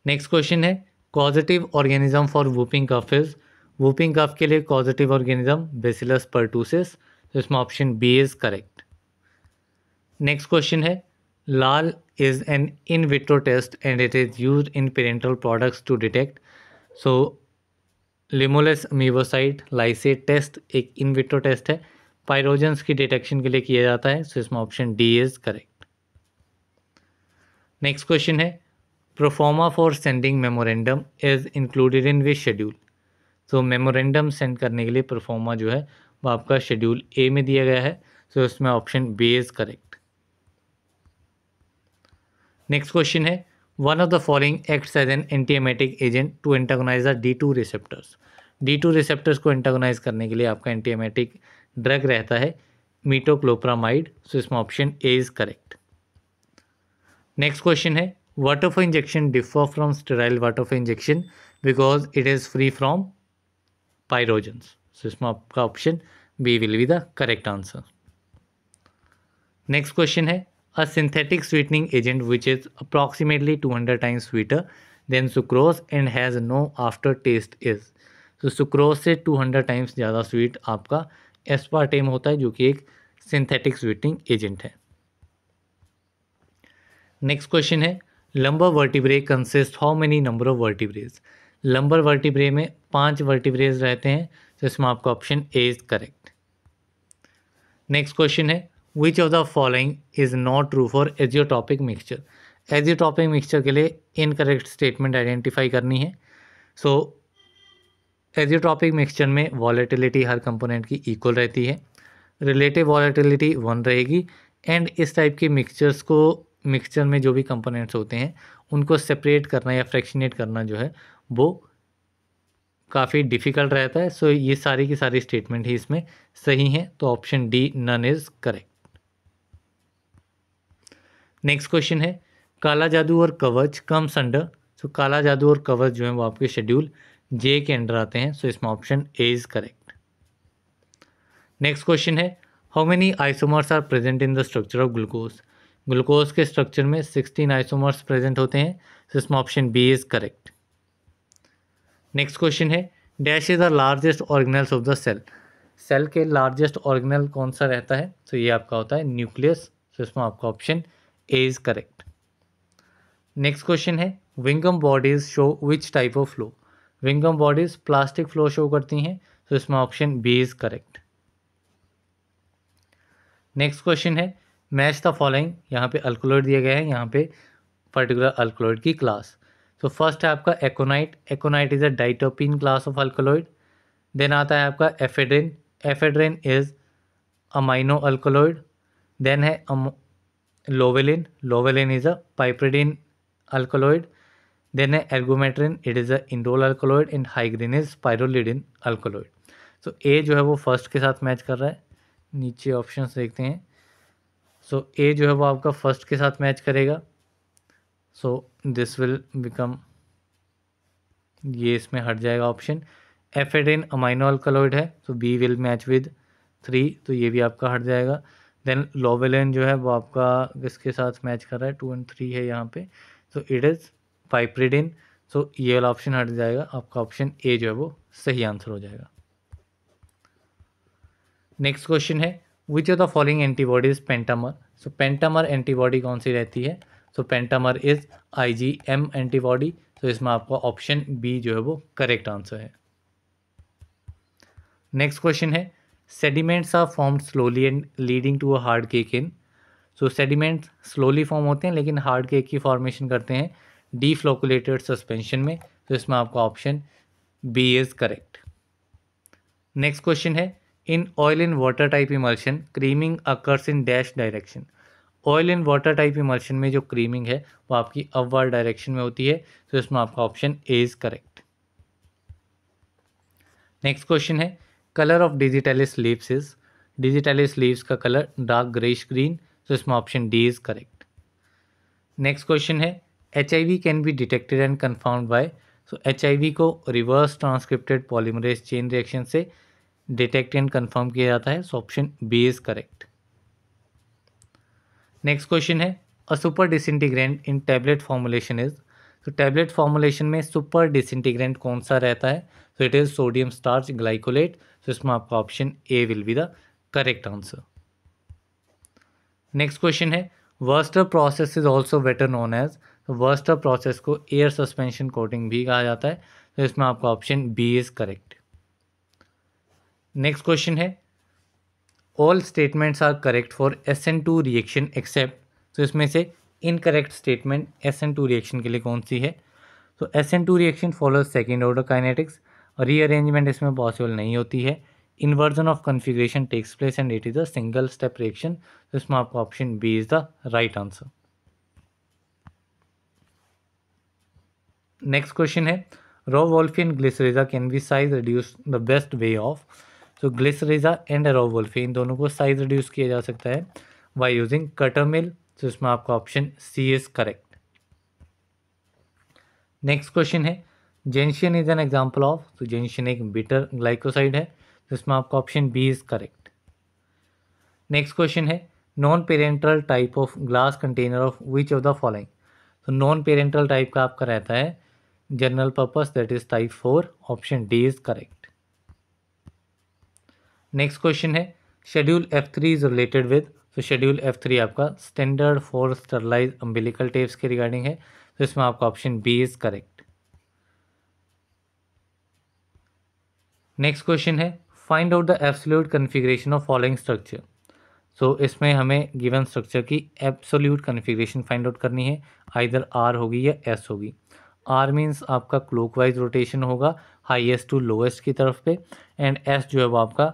next question है causative organism for whooping cough is whooping cough के लिए कॉजिटिव ऑर्गेनिज्म बेसिलस पर्टूसिस तो इसमें option B is correct next question है LAL is an in vitro test and it is used in parenteral products to detect so limulus amebocyte lysate test एक in vitro test है pyrogens की detection के लिए किया जाता है so इसमें option D is correct next question है proforma for sending memorandum is included in which schedule तो मेमोरेंडम सेंड करने के लिए प्रोफॉर्मा जो है वो आपका शेड्यूल ए में दिया गया है सो इसमें option B is correct next question है one of the following acts as an antiemetic agent to antagonize the D two receptors D two receptors को एंटागोनाइज करने के लिए आपका एंटीएमेटिक ड्रग रहता है मीटोक्लोप्रामाइड सो इसमें option A is correct next question है water for injection differ from sterile water for injection because it is free from pyrogens so इसमें आपका option B will be the correct answer next question है a synthetic sweetening agent which is approximately two hundred times sweeter than sucrose and has no aftertaste is तो sucrose से two hundred times ज़्यादा sweet आपका aspartame होता है जो कि एक सिंथेटिक स्वीटनिंग एजेंट है नेक्स्ट क्वेश्चन है lumbar vertebrae consist how many number of vertebrae lumbar vertebrae में पांच वर्टिब्रेज रहते हैं तो इसमें आपका option A is correct next question है which of the following is not true for azeotropic mixture azeotropic mixture के लिए इनकरेक्ट स्टेटमेंट आइडेंटिफाई करनी है सो एजियोटॉपिक मिक्सचर में वॉलेटिलिटी हर कंपोनेंट की इक्वल रहती है रिलेटिव वॉलेटिलिटी वन रहेगी एंड इस टाइप के मिक्सचर्स को मिक्सचर में जो भी कंपोनेंट्स होते हैं उनको सेपरेट करना या फ्रैक्शनेट करना जो है वो काफ़ी डिफ़िकल्ट रहता है सो ये सारी की सारी स्टेटमेंट ही इसमें सही हैं तो option D none is correct next question है काला जादू और कवच कम्स अंडर सो काला जादू और कवच जो है वो आपके शेड्यूल जे के अंडर आते हैं सो so इसमें option A is correct next question है how many isomers are present in the structure of glucose glucose के स्ट्रक्चर में सिक्सटीन आइसोमर्स प्रेजेंट होते हैं सो so इसमें option B is correct next question है dash is the largest organelles of the cell cell के largest organelle कौन सा रहता है तो ये आपका होता है न्यूक्लियस तो इसमें आपका option A is correct next question है विंगम bodies show which type of flow विंगम bodies plastic flow show करती हैं तो इसमें option B is correct next question है मैच द फॉलोइंग यहाँ पे अल्कोलोइड दिया गया है यहाँ पे पर्टिकुलर अल्कोलोइड की क्लास सो फर्स्ट है आपका aconite aconite is a diterpene class of alkaloid then आता है आपका ephedrine ephedrine is amino alkaloid then है lobeline lobeline is a piperidine alkaloid then है ergometrine it is a indole alkaloid and hygrine is pyrrolidine alkaloid so A जो है वो first के साथ मैच कर रहा है नीचे ऑप्शंस देखते हैं सो so, ए जो है वो आपका फर्स्ट के साथ मैच करेगा सो दिस विल बिकम ये इसमें हट जाएगा ऑप्शन एफेडिन अमाइनो अल्कलॉइड है तो B will match with three तो ये भी आपका हट जाएगा देन लोवेलिन जो है वो आपका किसके साथ मैच कर रहा है टू एंड थ्री है यहाँ पे तो इट इज़ पाइप्रिडिन सो ये वाला ऑप्शन हट जाएगा आपका ऑप्शन ए जो है वो सही आंसर हो जाएगा नेक्स्ट क्वेश्चन है which are the following antibodies pentamer so pentamer antibody कौन सी रहती है so pentamer is IgM antibody तो इसमें आपका ऑप्शन बी जो है वो करेक्ट आंसर है नेक्स्ट क्वेश्चन है sediments are form slowly and leading to a hard cake in so sediments slowly form होते हैं लेकिन हार्ड केक की फॉर्मेशन करते हैं डीफ्लोकुलेटेड सस्पेंशन में तो इसमें आपका option B is correct next question है in oil in water type emulsion creaming occurs in dash direction oil and water type emulsion में जो क्रीमिंग है वो आपकी अपवर्ड डायरेक्शन में होती है तो इसमें आपका option A is correct next question है colour of digitalis leaves is digitalis leaves का कलर डार्क ग्रेश ग्रीन तो इसमें option D is correct next question है H I V can be detected and confirmed by so H I V को reverse transcripted polymerase chain reaction से detect and confirm किया जाता है so option B is correct next question है a super disintegrant in tablet formulation is तो tablet formulation में super disintegrant कौन सा रहता है so it is sodium starch glycolate so इसमें आपका option A will be the correct answer next question है Wurster process is also better known as तो वर्स्टर प्रोसेस को एयर सस्पेंशन कोटिंग भी कहा जाता है तो इसमें आपका option B is correct next question है all statements are correct for S N two reaction accept तो इसमें से incorrect statement S N two reaction के लिए कौन सी है तो S N two reaction follow second order kinetics rearrangement इसमें पॉसिबल नहीं होती है inversion of configuration takes place and it is a single step reaction तो इसमें आपका option B is the right answer next question है rauwolfia glycyrrhiza can be size reduce the best way of so glycyrrhiza and rauwolfia in दोनों को size reduce किया जा सकता है बाई यूजिंग कटर मिल तो इसमें आपका option C is correct next question है gentian is an example of तो जेंशियन एक बीटर ग्लाइकोसाइड है तो इसमें आपका option B is correct next question है non parenteral type of glass container of which of the following तो non parenteral type का आपका रहता है general purpose that is type four option D is correct next question है schedule F three is related with तो schedule F three आपका standard for sterilize umbilical tapes के regarding है तो इसमें आपका option B is correct next question है find out the absolute configuration of following structure so इसमें हमें गिवन स्ट्रक्चर की एब्सोल्यूट कन्फिग्रेशन फाइंड आउट करनी है आइधर आर होगी या एस होगी आर मीन्स आपका क्लोकवाइज रोटेशन होगा हाइएस्ट टू लोएस्ट की तरफ पे एंड एस जो है वो आपका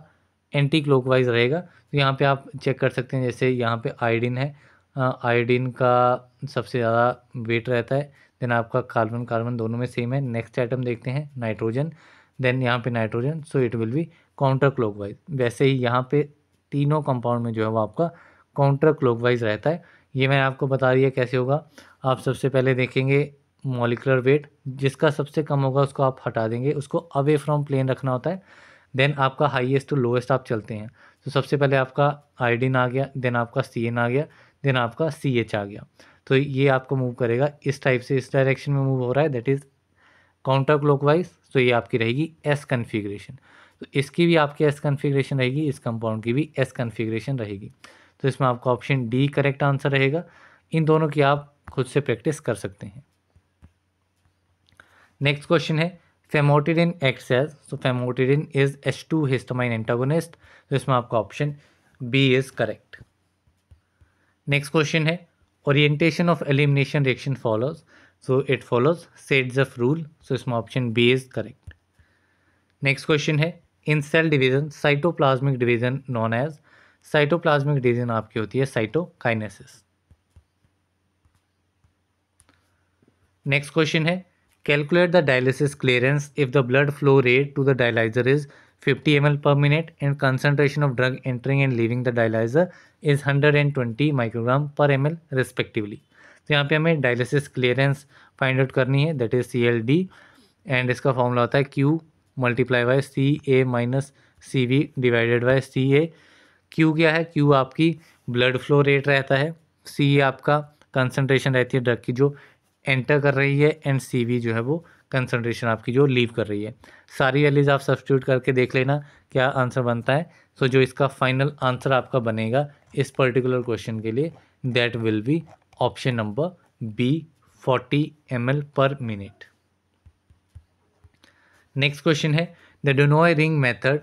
एंटी क्लॉकवाइज रहेगा तो यहाँ पे आप चेक कर सकते हैं जैसे यहाँ पे आयोडीन है आयोडीन का सबसे ज़्यादा वेट रहता है देन आपका कार्बन कार्बन दोनों में सेम है नेक्स्ट आइटम देखते हैं नाइट्रोजन देन यहाँ पे nitrogen so it will be counter clockwise वैसे ही यहाँ पे तीनों कंपाउंड में जो है वो आपका काउंटर क्लॉकवाइज रहता है ये मैंने आपको बता दिया कैसे होगा आप सबसे पहले देखेंगे मॉलिकुलर वेट जिसका सबसे कम होगा उसको आप हटा देंगे उसको अवे फ्रॉम प्लेन रखना होता है देन आपका हाईएस्ट टू लोएस्ट आप चलते हैं तो सबसे पहले आपका आयोडीन आ गया देन आपका सी आ गया देन आपका सी आ गया तो ये आपको मूव करेगा इस टाइप से इस डायरेक्शन में मूव हो रहा है दैट इज़ काउंटर क्लॉकवाइज तो ये आपकी रहेगी एस कन्फिग्रेशन तो इसकी भी आपकी एस कन्फिग्रेशन रहेगी इस कंपाउंड की भी एस कन्फिग्रेशन रहेगी तो इसमें आपका ऑप्शन डी करेक्ट आंसर रहेगा इन दोनों की आप खुद से प्रैक्टिस कर सकते हैं नेक्स्ट क्वेश्चन है famotidine acts as so famotidine is H two histamine antagonist तो इसमें आपका option B is correct next question है orientation of elimination reaction follows so it follows Saytzeff rule so इसमें option B is correct next question है in cell division cytoplasmic division known as cytoplasmic division आपकी होती है cytokinesis next question है Calculate the dialysis clearance if the blood flow rate to the dialyzer is 50 ml per minute and concentration of drug entering and leaving the dialyzer is 120 microgram per ml respectively. तो यहाँ पे हमें dialysis clearance find out करनी है that is C L D and इसका formula होता है Q multiply by C A minus C V divided by C A Q क्या है क्यू आपकी ब्लड फ्लो रेट रहता है सी ए आपका कंसनट्रेशन रहती है ड्रग की जो एंटर कर रही है एंड सी जो है वो कंसनट्रेशन आपकी जो लीव कर रही है सारी वैल्यूज़ आप सब्सिट्यूट करके देख लेना क्या आंसर बनता है सो so, जो इसका फाइनल आंसर आपका बनेगा इस पर्टिकुलर क्वेश्चन के लिए that will be option number B forty M per minute next question है the du Nouy ring method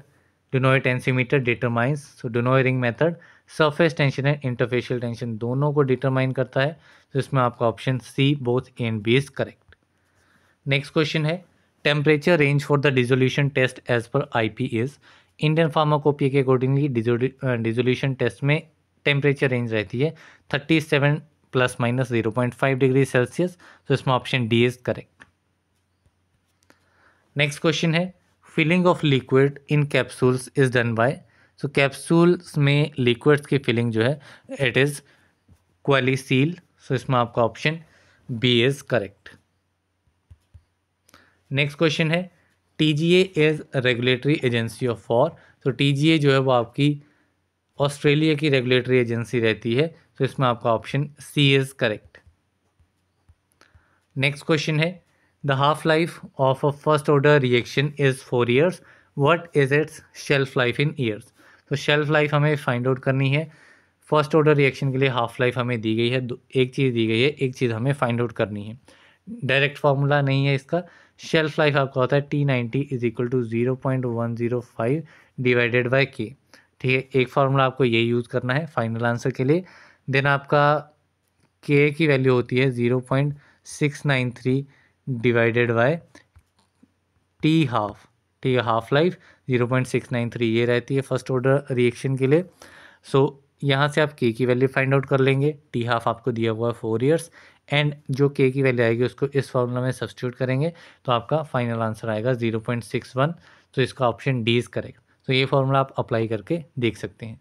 du Nouy tensiometer determines so du Nouy ring method surface tension and interfacial tension दोनों को डिटरमाइन करता है तो इसमें आपका option C both A and B is correct next question है temperature range for the dissolution test as per I P is Indian pharmacopoeia के अकॉर्डिंगली डिजोल्यूशन टेस्ट में टेम्परेचर रेंज रहती है thirty seven plus minus zero point five degree Celsius तो इसमें option D is correct next question है filling of liquid in capsules is done by so capsules में liquids की filling जो है इट इज़ सील सो इसमें आपका option B is correct next question है T G A is regulatory agency of for तो T G A जो है वो आपकी ऑस्ट्रेलिया की रेगुलेटरी एजेंसी रहती है तो so इसमें आपका option C is correct next question है the half life of a first order reaction is four years what is its shelf life in years तो शेल्फ लाइफ हमें फाइंड आउट करनी है फर्स्ट ऑर्डर रिएक्शन के लिए half life हमें दी गई है एक चीज़ दी गई है एक चीज़ हमें फाइंड आउट करनी है डायरेक्ट फार्मूला नहीं है इसका शेल्फ लाइफ आपका होता है T ninety is equal to zero point one zero five divided by के ठीक है एक फार्मूला आपको ये यूज़ करना है फाइनल आंसर के लिए देन आपका के की वैल्यू होती है zero point six nine three divided by T half ठीक है half life zero point six nine three ये रहती है फर्स्ट ऑर्डर रिएक्शन के लिए सो so, यहाँ से आप के की वैल्यू फाइंड आउट कर लेंगे टी हाफ आपको दिया हुआ है फोर ईयर्स एंड जो के की वैल्यू आएगी उसको इस फॉर्मूला में सब्सिट्यूट करेंगे तो आपका फाइनल आंसर आएगा जीरो पॉइंट सिक्स वन तो इसका ऑप्शन डी इज़ करेक्ट तो ये फॉर्मूला आप अप्लाई करके देख सकते हैं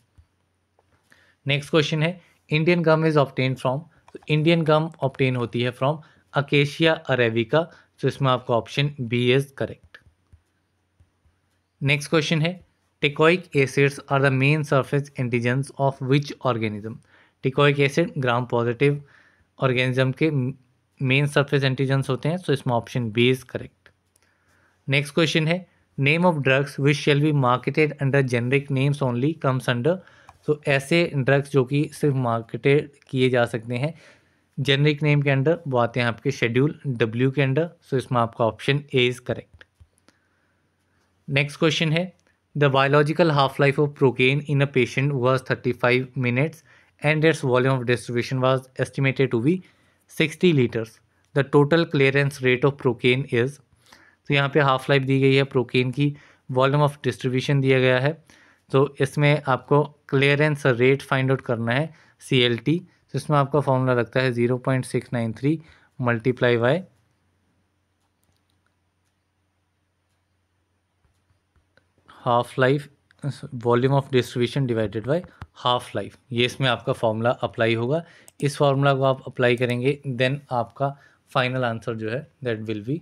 नेक्स्ट क्वेश्चन है Indian gum is obtained from तो इंडियन गम ऑप्टेन होती है फ्रॉम अकेशिया अरेविका तो इसमें आपका option B is correct next question है teichoic acids are the main surface antigens of which organism teichoic acid gram positive organism के main surface antigens होते हैं सो इसमें option B is correct next question है name of drugs which shall be marketed under generic names only comes under so ऐसे drugs जो कि सिर्फ marketed किए जा सकते हैं जेनरिक नेम के अंडर वो आते हैं आपके शेड्यूल डब्ल्यू के अंडर सो इसमें आपका option A is correct next question है the biological half life of protein in a patient was 35 minutes and its volume of distribution was estimated to be 60 litres the total clearance rate of procaine is तो यहाँ पे half life दी गई है procaine की volume of distribution दिया गया है तो इसमें आपको क्लियरेंस रेट फाइंड आउट करना है सी एल टी तो इसमें आपका फॉर्मूला लगता है zero point six nine three multiply by half life volume of distribution divided by half life ये इसमें आपका फॉर्मूला अप्लाई होगा इस फॉर्मूला को आप अप्लाई करेंगे देन आपका फाइनल आंसर जो है that will be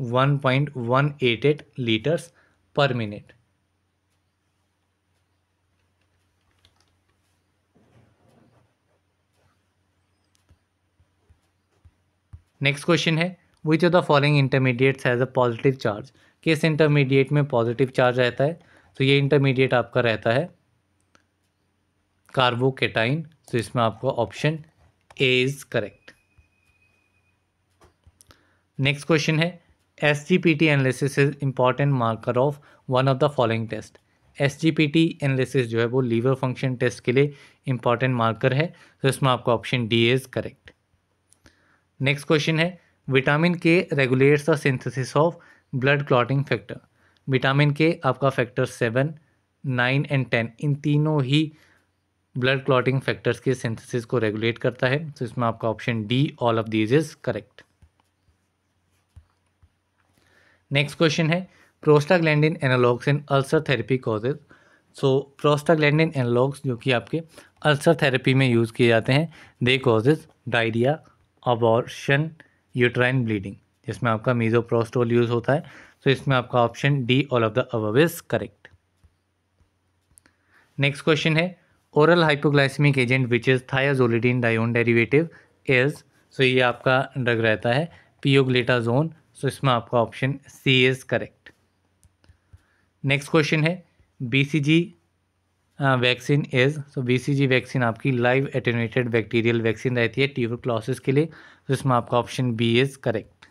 1.188 litres per minute next question है which of the following intermediates has a positive charge किस इंटरमीडिएट में पॉजिटिव चार्ज रहता है तो ये इंटरमीडिएट आपका रहता है कार्बोकेटाइन तो इसमें आपका option A is correct next question है S G P T analysis is important marker of one of the following test S G P T analysis जो है वो लीवर फंक्शन टेस्ट के लिए इम्पॉर्टेंट मार्कर है तो इसमें आपका option D is correct next question है vitamin K regulates the synthesis of blood clotting factor vitamin K आपका factor seven nine and ten इन तीनों ही ब्लड क्लॉटिंग फैक्टर्स के सिंथेसिस को रेगुलेट करता है तो इसमें आपका option D all of these is correct next question है prostaglandin analogues in ulcer therapy causes so prostaglandin analogues जो कि आपके अल्सर थेरेपी में यूज़ किए जाते हैं they causes diarrhoea abortion uterine bleeding जिसमें आपका मीजोप्रोस्टोल यूज़ होता है तो इसमें आपका option D all of the above is correct next question है oral hypoglycaemic agent which is thiazolidinedione derivative is so ये आपका ड्रग रहता है पियोग्लेटाजोन सो इसमें आपका option C is correct next question है BCG vaccine is so BCG vaccine आपकी live attenuated bacterial vaccine रहती है ट्यूबरक्लोसिस के लिए तो इसमें आपका option B is correct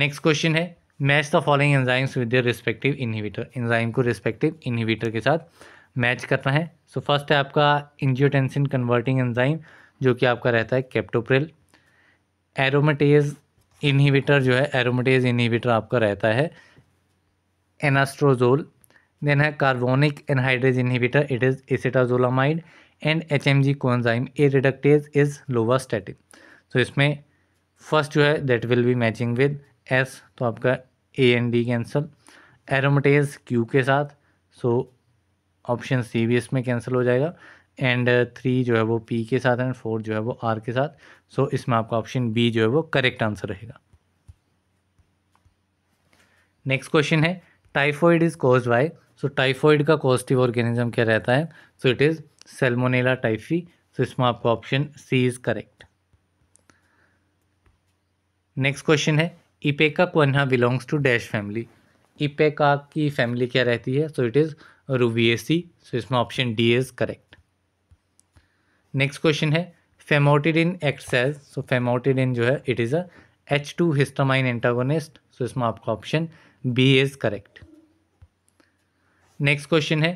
next question है match the following enzymes with their respective inhibitor enzyme को रिस्पेक्टिव इनहिबिटर के साथ मैच करना है सो so, फर्स्ट है आपका इंजियोटेंसिन कन्वर्टिंग एंजाइम जो कि आपका रहता है कैप्टोप्रिल एरोमेटेज इनहिबिटर जो है एरोमेटेज इनहिबिटर आपका रहता है एनास्ट्रोजोल देन है carbonic anhydrase inhibitor it is acetazolamide and H M G coenzyme A reductase is lovastatin so इसमें फर्स्ट जो है that will be matching with S तो आपका A and D cancel aromatase Q के साथ सो option सी भी इसमें कैंसिल हो जाएगा एंड थ्री uh, जो है वो पी के साथ एंड फोर जो है वो आर के साथ सो so, इसमें आपका ऑप्शन बी जो है वो करेक्ट आंसर रहेगा नेक्स्ट क्वेश्चन है typhoid is cause by so typhoid का कॉजिटिव ऑर्गेनिज्म क्या रहता है so it is salmonella typhi so इसमें आपका option C is correct next question है ipecacuanha belongs to dash family ipecac की फैमिली क्या रहती है so it is Rubiaceae so इसमें option D is correct next question है famotidine acts so famotidine जो है it is a H two histamine antagonist so इसमें आपका option B is correct next question है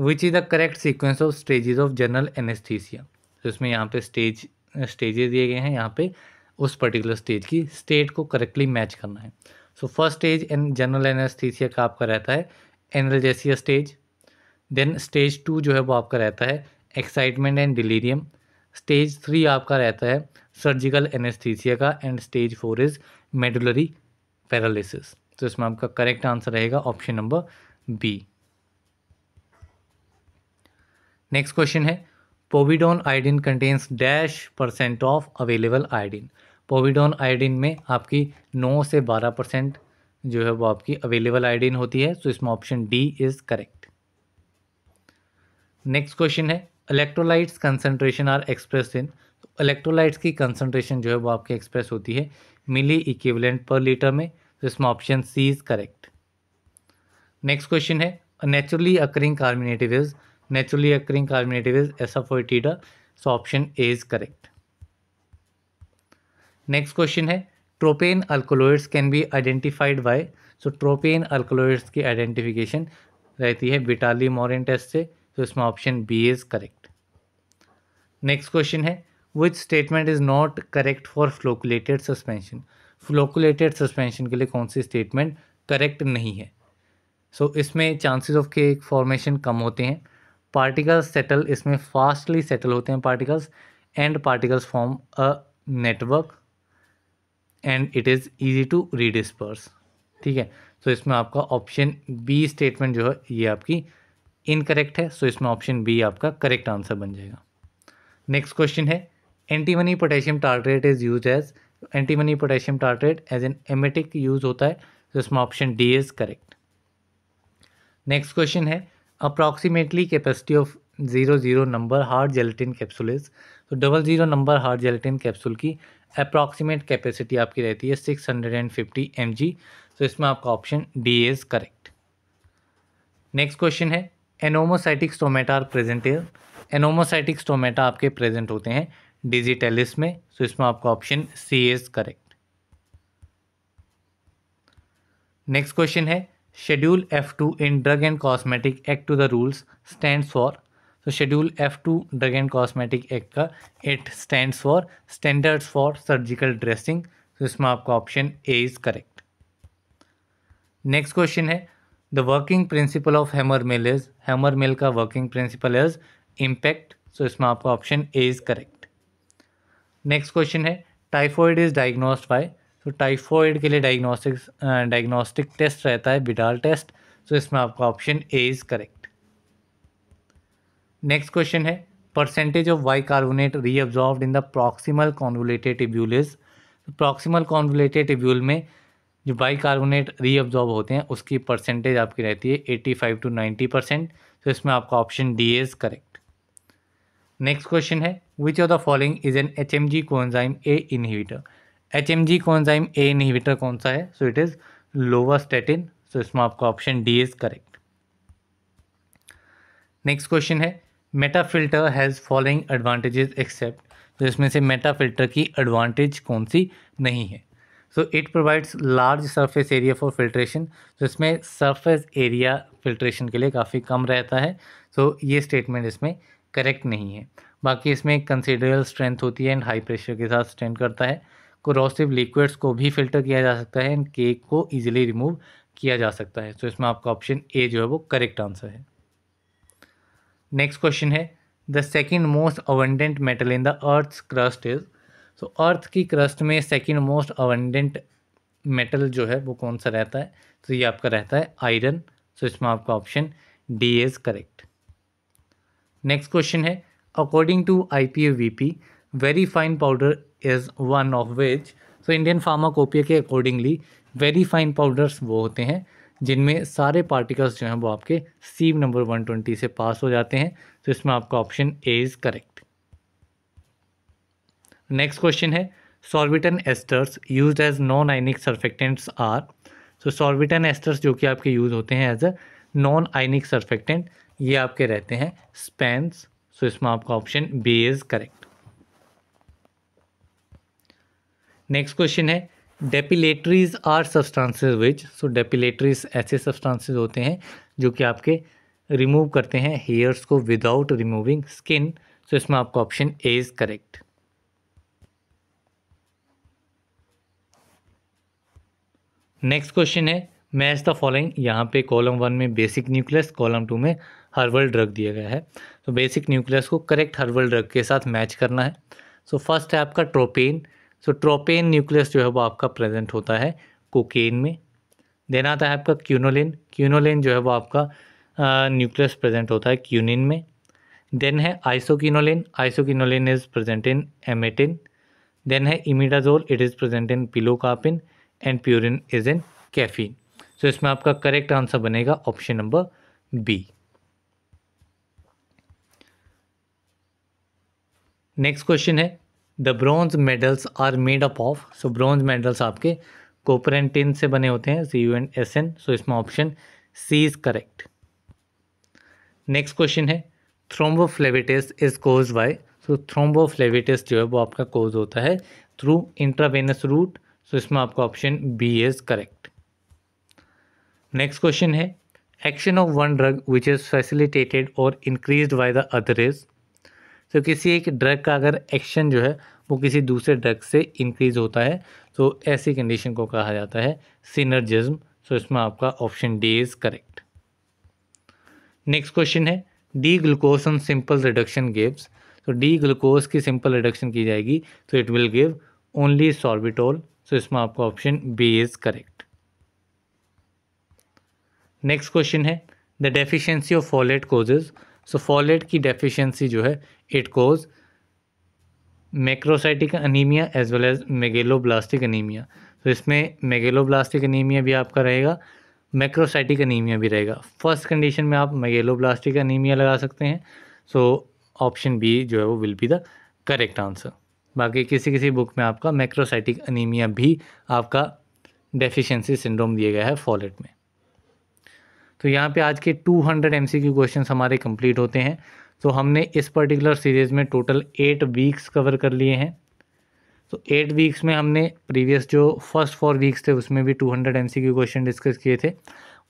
which is the correct sequence of stages of general anaesthesia तो इसमें यहाँ पे स्टेज स्टेजेस दिए गए हैं यहाँ पे उस पर्टिकुलर स्टेज की स्टेट को करेक्टली मैच करना है so first stage in general anaesthesia का आपका रहता है analgesia stage then stage two जो है वो आपका रहता है excitement and delirium stage three आपका रहता है सर्जिकल एनेस्थीसिया का and stage four is medullary paralysis तो इसमें आपका करेक्ट आंसर रहेगा option number B next question है povidone iodine contains dash percent of available iodine povidone iodine में आपकी नौ से बारह परसेंट जो है वो आपकी अवेलेबल आयोडीन होती है सो इसमें option D is correct next question है electrolytes concentration are express in electrolytes की कंसनट्रेशन जो है वो आपकी एक्सप्रेस होती है मिली इक्विवेलेंट पर लीटर में तो इसमें option C is correct next question है naturally occurring carbonative is naturally occurring carbonative is asafoetida so option A is correct next question है tropane alkaloids can be identified by so tropane alkaloids की identification रहती है बिटाली मॉरिन test से तो इसमें option B is correct next question है which statement is not correct for flocculated suspension flocculated suspension के लिए कौन सी स्टेटमेंट करेक्ट नहीं है सो so, इसमें चांसेस ऑफ के फॉर्मेशन कम होते हैं पार्टिकल्स सेटल इसमें फास्टली सेटल होते हैं particles and particles form a network and it is easy to redisperse ठीक है सो so, इसमें आपका ऑप्शन बी स्टेटमेंट जो है ये आपकी इनकरेक्ट है सो so, इसमें ऑप्शन बी आपका करेक्ट आंसर बन जाएगा नेक्स्ट क्वेश्चन है antimony potassium tartrate is use as antimony potassium tartrate as an emetic use होता है तो इसमें option D is correct next question है approximately capacity of zero zero number hard gelatin capsule is तो double zero number hard gelatin capsule की approximate capacity आपकी रहती है six hundred and fifty M जी तो इसमें आपका option D is correct next question है anomocytic stomata are present air anomocytic stomata आपके प्रेजेंट होते हैं डिजिटेलिस में तो इसमें आपका option C is correct next question है schedule F two in drug and cosmetic act to the rules stand for तो schedule F two drug and cosmetic act का it stand for standards for surgical dressing तो इसमें आपका option A is correct next question है the working principle of hammer mill is hammer mill का working principle is impact so इसमें आपका option A is correct next question है typhoid is diagnosed by तो typhoid के लिए diagnostic diagnostic test रहता है बिडाल टेस्ट सो इसमें आपका option A is correct next question है percentage of bicarbonate reabsorb in the proximal convoluted is proximal convoluted tubule में जो बाई कार्बोनेट रीअब्जॉर्ब होते हैं उसकी परसेंटेज आपकी रहती है eighty five to ninety percent तो इसमें आपका option D is correct next question है which of the following is an H M G coenzyme A inhibitor H M G coenzyme A inhibitor कौन सा है so it is statin so इसमें आपका option D is correct next question है meta filter has following advantages except तो इसमें से Meta filter की एडवांटेज कौन सी नहीं है so it provides large surface area for filtration तो इसमें सरफेस एरिया फिल्ट्रेशन के लिए काफ़ी कम रहता है सो so, ये स्टेटमेंट इसमें करेक्ट नहीं है बाकी इसमें कंसिडरेबल स्ट्रेंथ होती है एंड हाई प्रेशर के साथ स्टैंड करता है कोरोसिव लिक्विड्स को भी फिल्टर किया जा सकता है एंड केक को ईजिली रिमूव किया जा सकता है तो so, इसमें आपका ऑप्शन ए जो है वो करेक्ट आंसर है नेक्स्ट क्वेश्चन है the second most abundant metal in the earth crust is so earth की क्रस्ट में सेकेंड मोस्ट अवेंडेंट मेटल जो है वो कौन सा रहता है तो ये आपका रहता है आयरन सो so, इसमें आपका option D is correct next question है according to I P A V P very fine powder is one of which so Indian pharmacopoeia के अकॉर्डिंगली वेरी फाइन पाउडर्स वो होते हैं जिनमें सारे पार्टिकल्स जो हैं वो आपके सीव नंबर 120 से पास हो जाते हैं तो इसमें आपका option A is correct next question है sorbitan esters use as non ionic surfactants are so sorbitan esters जो कि आपके यूज़ होते हैं as a non ionic surfactant ये आपके रहते हैं स्पेंस सो इसमें आपका option B is correct next question है डेपिलेटरीज आर सब्सटेंसेस विच सो डेपिलेटरीज ऐसे सब्सटेंसेस होते हैं जो कि आपके रिमूव करते हैं हेयर्स को विदाउट रिमूविंग स्किन सो इसमें आपका option A is correct next question है मैच द फॉलोइंग यहाँ पे कॉलम वन में बेसिक न्यूक्लियस कॉलम टू में हर्बल ड्रग दिया गया है तो बेसिक न्यूक्लियस को करेक्ट हर्बल ड्रग के साथ मैच करना है सो so, फर्स्ट है आपका ट्रोपेन सो ट्रोपेन न्यूक्लियस जो है वो आपका प्रेजेंट होता है कोकेन में देन आता है आपका क्यूनोलिन क्यूनोलिन जो है वो आपका न्यूक्लियस प्रेजेंट होता है क्यूनिन में देन है isoquinoline isoquinoline is present in emetine then है imidazole it is present in pilocarpine and purine is in caffeine so इसमें आपका करेक्ट आंसर बनेगा option number B next question है the bronze medals are made up of so bronze medals आपके copper and tin से बने होते हैं C U and S N so इसमें option C is correct next question है thrombophlebitis is cause by सो थ्रोम्बोफ्लेविटिस जो है वो आपका कोज होता है थ्रू इंट्रावेनस रूट सो इसमें आपका option B is correct next question है action of one drug which is facilitated or increase by the other is तो किसी एक ड्रग का अगर एक्शन जो है वो किसी दूसरे ड्रग से इंक्रीज़ होता है तो ऐसी कंडीशन को कहा जाता है सिनर्जिज्म सो इसमें आपका option D is correct next question है D glucose on simple reduction gives तो डी ग्लूकोज की सिंपल रिडक्शन की जाएगी तो it will give only sorbitol so इसमें आपका option B is correct next question है the deficiency of folate causes so folate की डेफिशिएंसी जो है it cause macrocytic anaemia as well as megaloblastic anaemia तो इसमें मेगेलोब्लास्टिक अनीमिया भी आपका रहेगा मैक्रोसाइटिक अनीमिया भी रहेगा फर्स्ट कंडीशन में आप मेगेलोब्लास्टिक अनीमिया लगा सकते हैं सो ऑप्शन बी जो है वो will be the correct answer बाकी किसी किसी बुक में आपका मैक्रोसाइटिक अनीमिया भी आपका डेफिशिएंसी सिंड्रोम दिया गया है फॉलेट में तो यहाँ पे आज के 200 एमसीक्यू क्वेश्चंस हमारे कंप्लीट होते हैं तो हमने इस पर्टिकुलर सीरीज़ में टोटल एट वीक्स कवर कर लिए हैं तो एट वीक्स में हमने प्रीवियस जो फर्स्ट फोर वीक्स थे उसमें भी two hundred M C Q question discuss किए थे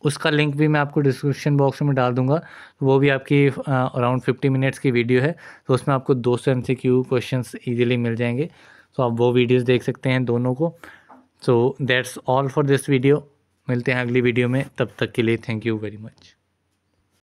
उसका लिंक भी मैं आपको डिस्क्रिप्शन बॉक्स में डाल दूंगा वो भी आपकी अराउंड फिफ्टी मिनट्स की वीडियो है तो उसमें आपको दो सौ M C Q question easily मिल जाएंगे तो आप वो वीडियोज़ देख सकते हैं दोनों को so that's all for this video मिलते हैं अगली वीडियो में तब तक के लिए थैंक यू वेरी मच